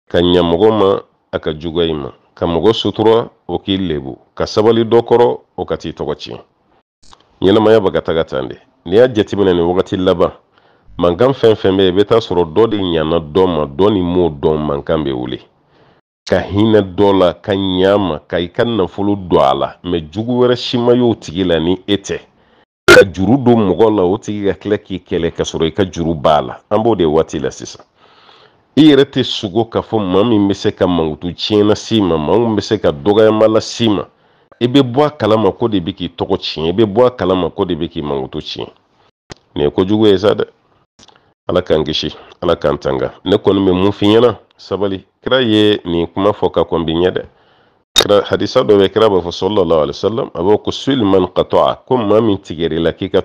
ka ɲa mɔgɔ ma a ka juguya i ma ka mɔgɔ sutura o k'i lebu ka sabali dɔ kɔrɔ o ka t'i tɔgɔ tiɲɛ ɲɛnamaya ba ka taga tan de n'i y'a jateminɛ nin wagati laban mankan fɛn fɛn bɛ i bɛ taa sɔrɔ dɔ de ɲana dɔ ma dɔ ni m'o dɔn mankan bɛ wuli ka hinɛ dɔ la ka ɲa ma ka i ka nafolo don a la mɛ jugu wɛrɛ si ma y'o tigi la ni e tɛ ka juru don mɔgɔ la o tigi ka tila k'i kɛlɛ ka sɔrɔ i ka juru b'a la an b'o de waati la sisan i yɛrɛ tɛ sogo k'a fɔ maa min bɛ se ka mankutu tiɲɛ las'i ma maa min bɛ se ka dɔgɔyama las'i ma i bɛ bɔ a kalama ko de bɛ k'i tɔgɔ tiɲɛ i bɛ bɔ a kalama ko de bɛ k'i mankutu tiɲɛ nin ye kojugu ye sa dɛ ala k'an kisi ala k'an tanga ne kɔni bɛ mun f'i ɲɛna sabali kira ye nin kuma fɔ ka kɔn bi ɲɛ dɛ kira hadisa dɔ bɛ kira b'a sallallahu alaihi wasallam a b'o ko sul man qata'a ko maa min tigɛr'i la k'i ka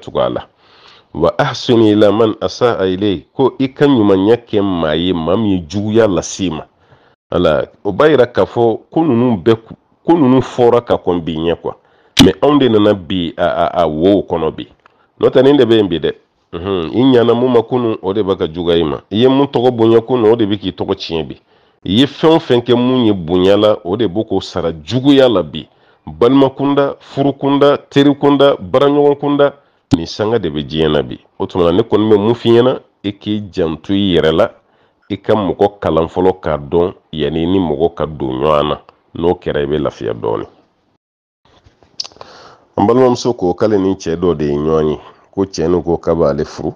wa ahsin ila man asaa ilayhi ko i ka ɲumanya kɛ maa ye maa min ala o b'a yira k'a fɔ ko ka kɔn bi ɲɛ kuwa mɛ de nana bi a a a wow kɔnɔ bi n'o tɛ nin de bɛ yen i ɲana mun ma kunun de b'a ka juguya i ma i ye mun tɔgɔ bonya kunun o de bi i ye fɛn o fɛn kɛ mun ye bonya la o de b'o k'o sara juguya la bi balimakunda furukunda terikunda baaraɲɔgɔnkunda nin sanga de bɛ diɲɛ na bi o tuma na ne kɔni bɛ mun f'i ɲɛna i e k'i janto i yɛrɛ la i ka mɔgɔ kalan fɔlɔ k'a dɔn yanni ni mɔgɔ ka don ɲɔgɔn na n'o kɛra i bɛ lafiya dɔɔni an balimamuso ko k'ale ni cɛ dɔ de ye ɲɔgɔn ye ko cɛ ni ko k'a b'ale furu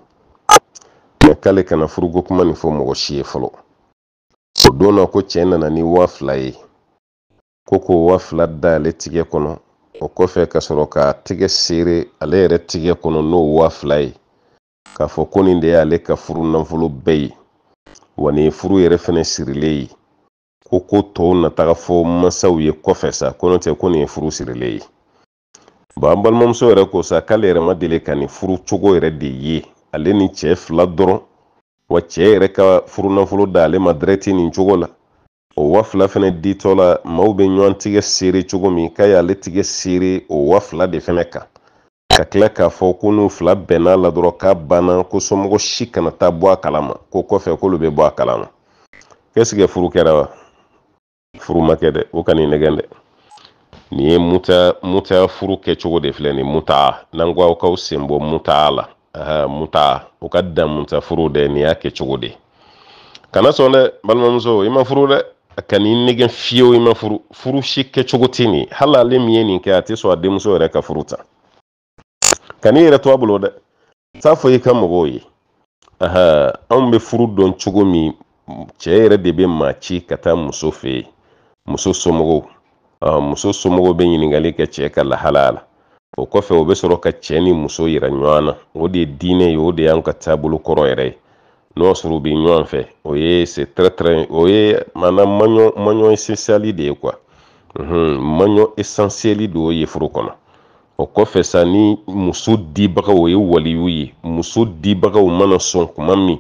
mɛ k'ale kana furuko kuma nin fɔ mɔgɔ si ye fɔlɔ don na ko cɛɛ nana ni waa fila ye ko k'o waa fila da ale tigɛ kɔnɔ o kɔfɛ ka sɔrɔ k'a tigɛ seere ale yɛrɛ tigɛ kɔnɔ n'o waa fila ye k'a fɔ ko nin de y'ale ka furu nafolo bɛɛ ye wa nin ye furu yɛrɛ fɛnɛ sirile ye ko ko tɔɔw nataga fɔ masaw ye kɔfɛ sa ko n'o tɛ ko nin ye furu sirile ye bon an balimamuso yɛrɛ ko sa k'ale yɛrɛ ma deli ka nin furu cogo yɛrɛ de ye ale ni cɛɛ fila dɔrɔn wa cɛ yɛrɛ ka furunafolo d'ale ma dɛrɛti nin cogo la o wa fila fɛnɛ ditɔ la maaw bɛ ɲɔn tigɛ seere cogo min ka y'ale tigɛ seere o wa fila de fɛnɛ kan ka tila k'a fɔ ko n'u fila bɛnna la dɔrɔn k'a banna ko somɔgɔ si kana taa bɔ a kalama ko kɔfɛ k'olu bɛ bɔ a kalama ɛsike furu kɛra wa furu ma kɛ dɛ o ka nin nɛgɛn dɛ nin ye muta furu kɛcogo de filɛ nin muta n'an ko aw k'aw sen bɔ muta la muta u ka dan muta furu dɛ nin y'a kɛ de kana sɔn dɛ balimamuso i ma furu dɛ a n'i nɛgɛ fiyewu i furu furu si kɛcogo tɛ nin hali ale min ye nin kɛ a tɛ sɔn a ka furu ta n'i yɛrɛ to a bolo dɛ t'a fɔ i ka mɔgɔw ye anw bɛ furu dɔn cogo min cɛ yɛrɛ de bɛ maa ci ka muso fɛ yen ah, muso somɔgɔw muso somɔgɔw bɛ ɲininkali kɛ cɛ ka lahalaya la o kɔfɛ o bɛ sɔrɔ ka cɛ ni muso yira ɲɔgɔn na o de ye diinɛ ye o de y'an ka taabolo kɔrɔ yɛrɛ ye n'o y'a sɔrɔ u bɛ ɲɔgɔn fɛ o ye c'est très o ye maanaam maɲɔ maɲɔ essentiel de ye quoi maɲɔ esansiyɛli de y'o ye furu kɔnɔ o kɔfɛ sa ni muso dibagaw o ye waliyu ye muso dibagaw mana sɔn kuma min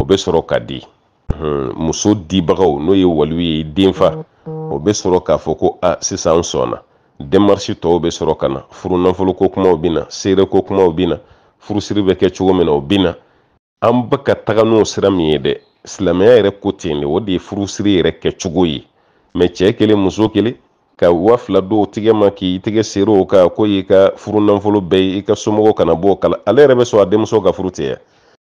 o bɛ sɔrɔ ka di mhm, muso dibagaw n'o ye waliyu ye denfa o bɛ sɔrɔ k'a fɔ ko a ah, sisan n sɔnna demarisi tɔw bɛ sɔrɔ ka na furu nafolo ko kumaw bɛ na seere ko kumaw bɛ na furusiri bɛ kɛ cogo min na o bɛ na an bɛ ka taga n'o sira min ye dɛ silamɛya yɛrɛ ko ten de o de ye furusiri yɛrɛ kɛcogo ye mɛ cɛ kelen muso kelen ka wa fila dɔw tigɛ ma k'i tigɛ seere o kan ko y'i ka furu nafolo bɛɛ ye i ka somɔgɔw kana bɔ o kala ale yɛrɛ bɛ sɔn a denmuso ka furu tigɛ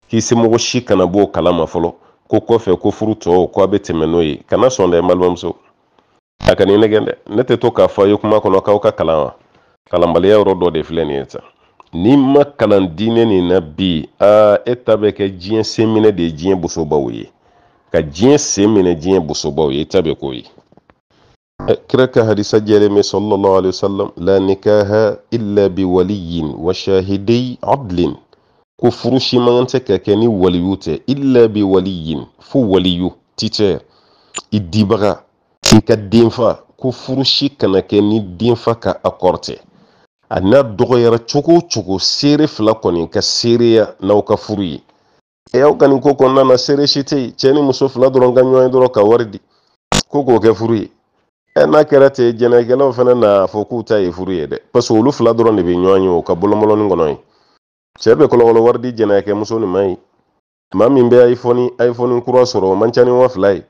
k'i semɔgɔ si kana bɔ o kala ma fɔlɔ ko kɔfɛ ko furu tɔw ko bɛ tɛmɛ n'o ye kana sɔn dɛ n balimamuso a ka ni dɛ ne tɛ to k'a fɔ ye kuma kɔnɔ k'aw ka kalan wa kalanbaliya yɔrɔ dɔ de filɛ nin ye sa n'i ma kalan diinɛ nin na bi aa e ta bɛ kɛ diɲɛ sen de ye diɲɛ bosobaw ye ka diɲɛ sen minɛ diɲɛ bosobaw ye i e ta bɛ k'o ye kira ka hadisa jɛlen bɛ sallallahu alaihi wasallam la nikaha illa bi waliyin wa shahidai adlin ko furu si man tɛ ka kɛ ni waliyu tɛ illa bi waliyin fo waliyu titɛ i dibaga k'i ka denfa ko furusi kana kɛ ni denfa ka akɔrɔ tɛ a n'a dɔgɔyara cogo o cogo seere fila kɔni ka seereya n'aw ka furu ye e aw ka nin ko kɔnɔna na seere si tɛ yen cɛ ni muso fila dɔrɔn ka ɲɔgɔn ye dɔrɔn ka wari di ko k'o kɛ furu ye ɛ n'a kɛra ten jɛnɛkɛlaw fana n'a fɔ k'u ta ye furu ye dɛ paseke olu fila dɔrɔn de bɛ ɲɔgɔn ye o ka bɔlɔnbɔlɔnin kɔnɔ ye cɛ bɛ kɔlɔkɔlɔ wari di jɛnɛkɛ muso nin ma ye maa min bɛ ayifɔni ayifɔni kura sɔrɔ o man ca wa fila ye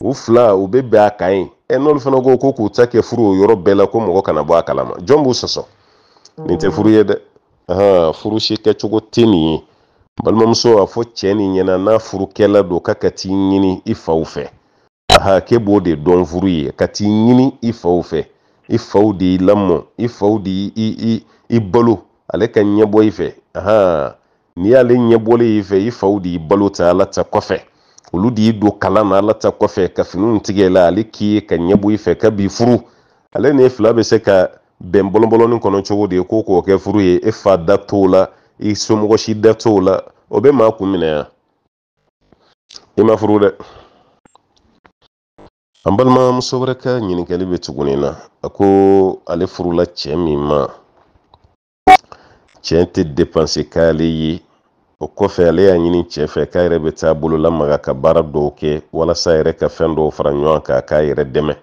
u fila u bɛ a kan yen ɛ n'olu fana ko ko k'u ta kɛ furu o yɔrɔ bɛɛ la ko mɔgɔ kana bɔ a kalama jɔn b'u sɔsɔ mm. nin tɛ furu ye dɛ ah, furu si kɛcogo tɛ nin ye balimamuso a fɔ cɛ nin ɲɛna n'a furukɛla don k'a ka t'i ɲini i faw fɛ aha k'e b'o de dɔn furu ye ka t'i ɲini i faw fɛ i faw de y'i lamɔ i faw de i balo ale ka ɲɛbɔ i fɛ ahan n'i y'ale ɲɛbɔlen y'i fɛ i faw de y'i balo ta ala ta kɔfɛ olu de y'i don kalan na ala ta kɔfɛ ka finiw tigɛ la ale k'i ye ka ɲɛ bɔ i fɛ ka b'i furu ale ni fila bɛ se ka bɛn bɔlɔnbɔlɔnin kɔnɔ cogo de ko k'o kɛ furu ye e fa da t'o la i e somɔgɔ si da t'o la o bɛ maa kun minɛ yan i e ma furu dɛ an balima muso wɛrɛ ka ɲininkali bɛ tuguni na a ko ale furula cɛ min ma cɛ tɛ depanse k'ale ye o kɔfɛ ale y'a ɲini cɛ fɛ k'a yɛrɛ bɛ taa bololamaga ka baara dɔw kɛ walasa yɛrɛ ka fɛn dɔw fara ɲɔgɔn kan k'a yɛrɛ dɛmɛ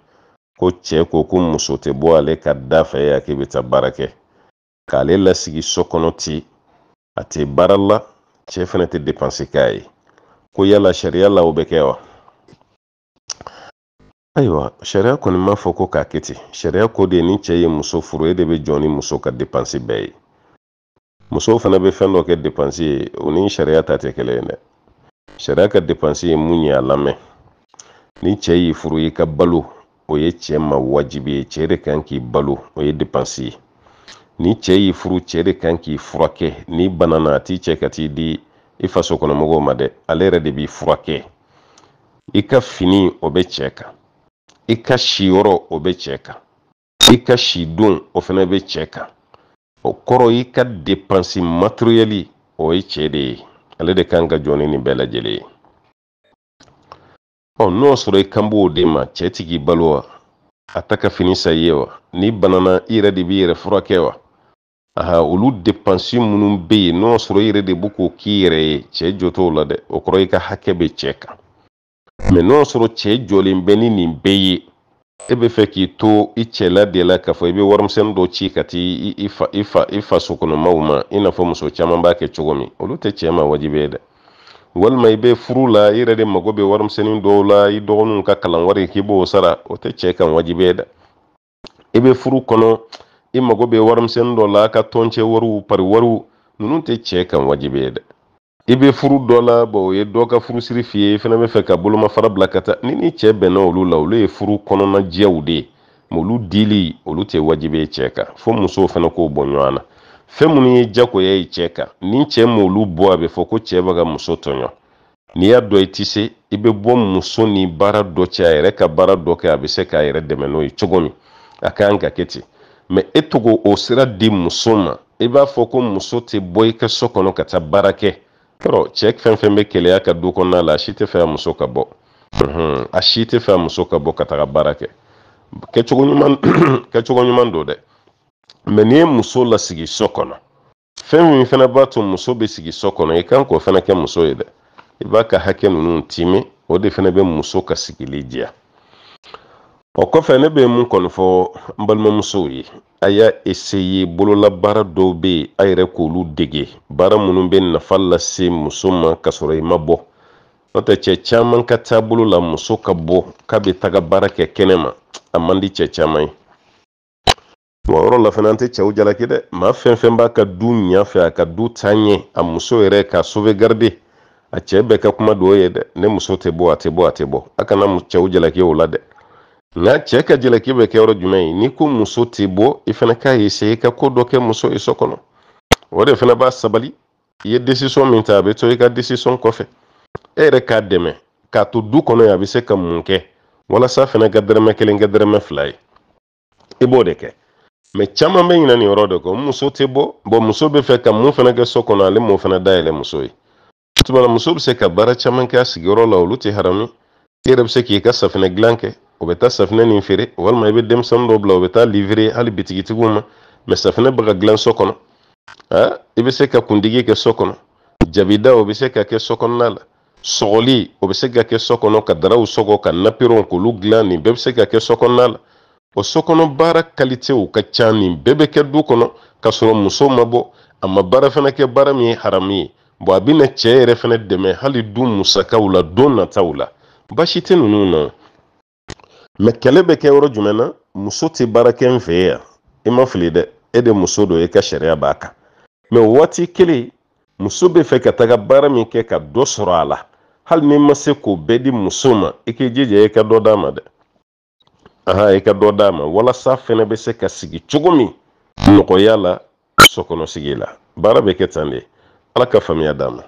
ko cɛ ko ko muso tɛ bɔ ale ka da fɛ ya k'i bɛ baara kɛ k'ale lasigi so kɔnɔ ten a tɛ baara la cɛ fɛnɛ tɛ depansi k'a ye ko yala sariya la o bɛ kɛ wa ayiwa sariya kɔni m'a fɔ ko k'a kɛ sariya ko de ni cɛ ye muso furu e de bɛ jɔ ni muso ka depansi bɛɛ ye musow fana be fɛn dɔ kɛ depansi ye o ni sariya ta tɛ kelen ye dɛ sariya ka depansi ye mun ye a lamɛn ni cɛ y'i furu i ka balo o ye cɛ ma wajibi ye cɛ de kan k'i balo o ye depansi ye ni cɛ y'i furu cɛ de kan k'i furakɛ n'i banana a t'i cɛ ka t'i di i faso kɔnɔmɔgɔw ma dɛ ale yɛrɛ de b'i furakɛ i ka fini o bɛ cɛ kan i ka siyɔrɔ o bɛ cɛ kan i ka sidon o fana bɛ cɛ kan o kɔrɔ i ka depansi matiriyali o ye cɛɛ de ye ale de kan ka jɔni ni nin bɛɛ lajɛlen ye ɔ n'o sɔrɔ i kan b'o de ma cɛ tigi balo wa a ta ka fini sa ye wa n'i banana i yɛrɛ de b'i yɛrɛ furakɛ wa aha olu depansi minnu be ye n'o sɔrɔ i yɛrɛ de b k'o k'i yɛrɛ ye cɛɛ jɔ la dɛ o kɔrɔ i ka hakɛ be cɛɛ kan mɛ n'o sɔrɔ cɛɛ jɔlen bɛ ni nin bɛɛ ye e be fɛ k'i to i cɛla de la k'a fɔ i e be warimisɛnnin dɔ ci ka t'i i fa i i fa ma i n'a fɔ muso caman b'a kɛ cogo min olu tɛ cɛ ma wajibi ye dɛ walima i be furu la i yɛrɛ de mago be warimisɛnnin dɔw la i dɔgɔninw ka kalan wari e k'i b'o sara o tɛ cɛ kan wajibi dɛ i bɛ e furu kɔnɔ i mago be warimisɛnnin dɔ la a ka tɔncɛ wariw pari wariw ninnu tɛ cɛ kan wajibi dɛ i be furu dɔ la bɔ o ye dɔ ka furusiri f'i ye i fana be fɛ ka bolomafara bila ka taa ni ni cɛ bɛnna olu la olu ye furu kɔnɔna jɛw de ye olu dili olu tɛ wajibi ye cɛ kan fo musow fɛnɛ k'o bɔ ɲɔgɔn na fɛn minnu ye jagoya ye cɛ kan ni cɛ m'olu bɔ a be fɔ ko cɛ bɛ ka muso tɔɲɔ n'i y'a dɔn i tɛ se i be bɔ muso ni baara dɔ cɛ a yɛrɛ ka baara dɔ kɛ a be se k'a yɛrɛ dɛmɛ n'o ye cogo min a kan ka kɛ ten mɛ e togo o sira di muso ma i b'a fɔ ko muso tɛ bɔ i ka so kɔnɔ ka taa baara kɛ yɔrɔ cɛ fɛn fɛn bɛ keleya ka du kɔnna la mhm. a si tɛ fɛ a muso ka bɔ a si tɛ fɛ a muso ka bɔ ka taga baara kɛ kɛcogo ɲuman do dɛ ma n'i ye muso lasigi sɔ kɔnɔ fɛn min fana b'a to muso be sigi sɔ kɔnɔ i kan k'o fana kɛ muso ye dɛ i b'a ka hakɛ nunu timi o de fana bɛ muso ka sigili diya o kɔfɛ ne bɛ mun kɔni fɔ n balimamusow ye a y'a eseye bololabaara dɔw bɛ yen a yɛrɛ k'olu dege baara minnu be nafa lase muso ma ka sɔrɔ i ma bɔ n'o tɛ cɛ caman ka taabolo la muso ka bɔ k'a bɛ taga baara kɛ kɛnɛ ma a man di cɛ caman ye wa yɔrɔ la fana an tɛ cɛw jalaki dɛ maa fɛn fɛn b'a ka du ɲɛ fɛ a ka du ta ɲɛ a muso yɛrɛ ka sauvegarder a cɛ bɛɛ ka kuma don e ye dɛ ne muso tɛ bɔ a tɛ bɔ a tɛ bɔ a kana cɛw jalaki o la dɛ nka cɛɛ ka jɛla bɛ kɛ yɔrɔ jumɛn ye n'i ko muso t'i bɔ i fana k'a yese i ka ko dɔ kɛ muso ye so kɔnɔ o de fana b'a sabali i ye desisɔn min ta a bɛ to i ka desisɔn kɔfɛ e yɛrɛ k'a dɛmɛ k'a to du kɔnɔ yan a bɛ se ka mun kɛ walasa fana ka dɛrɛmɛ kelen kɛ dɛrɛmɛ fila ye i b'o de kɛ mɛ caman bɛ ɲina nin yɔrɔ de kɔ muso tɛ bɔ bɔn muso bɛ fɛ ka mun fana kɛ so kɔnɔ ale m'o fana dayɛlɛ muso ye tuma muso bɛ se ka baara caman kɛ a sigiyɔrɔ la olu tɛ haramu i yɛrɛ bɛ se k'i ka safinɛ dilan kɛ o bɛ taa safinɛ nin feere walima i bɛ denmisɛnnin dɔ bila o bɛ taa livre hali bitigitigiw ma mɛ safinɛ bɛ ka dilan so kɔnɔ i bɛ se ka kundigi kɛ so kɔnɔ jabida o bɛ se ka kɛ so kɔnɔna la sɔgɔli o bɛ se ka kɛ so kɔnɔ ka daraw sɔgɔ ka naperon k'olu dilan nin bɛɛ bɛ se ka kɛ so kɔnɔna la o so kɔnɔ baara kalitew ka ca nin bɛɛ bɛ kɛ du kɔnɔ ka sɔrɔ muso ma bɔ a ma baara fana kɛ baara min ye haramu ye bɔn a bɛna cɛ yɛrɛ fana dɛmɛ hali du musakaw la don nataw la baasi tɛ ninnu na mɛ kɛlɛ bɛ kɛ yɔrɔ jumɛn na muso tɛ baara kɛ n fɛ yan i e ma fili dɛ e de muso do e i ka sariya b'a kan mɛ waati kelen muso bɛ fɛ ka taga baara min kɛ ka dɔ sɔrɔ a la hali n'i ma se k'o bɛɛ di muso ma i e k'i jija i ka dɔ d'a ma dɛ aha i ka dɔ d'a ma walasa fɛnɛ bɛ se ka sigi cogo min nɔgɔya la sɔkɔnɔsigi la baara bɛ kɛ tan de ala ka faamuya d'a ma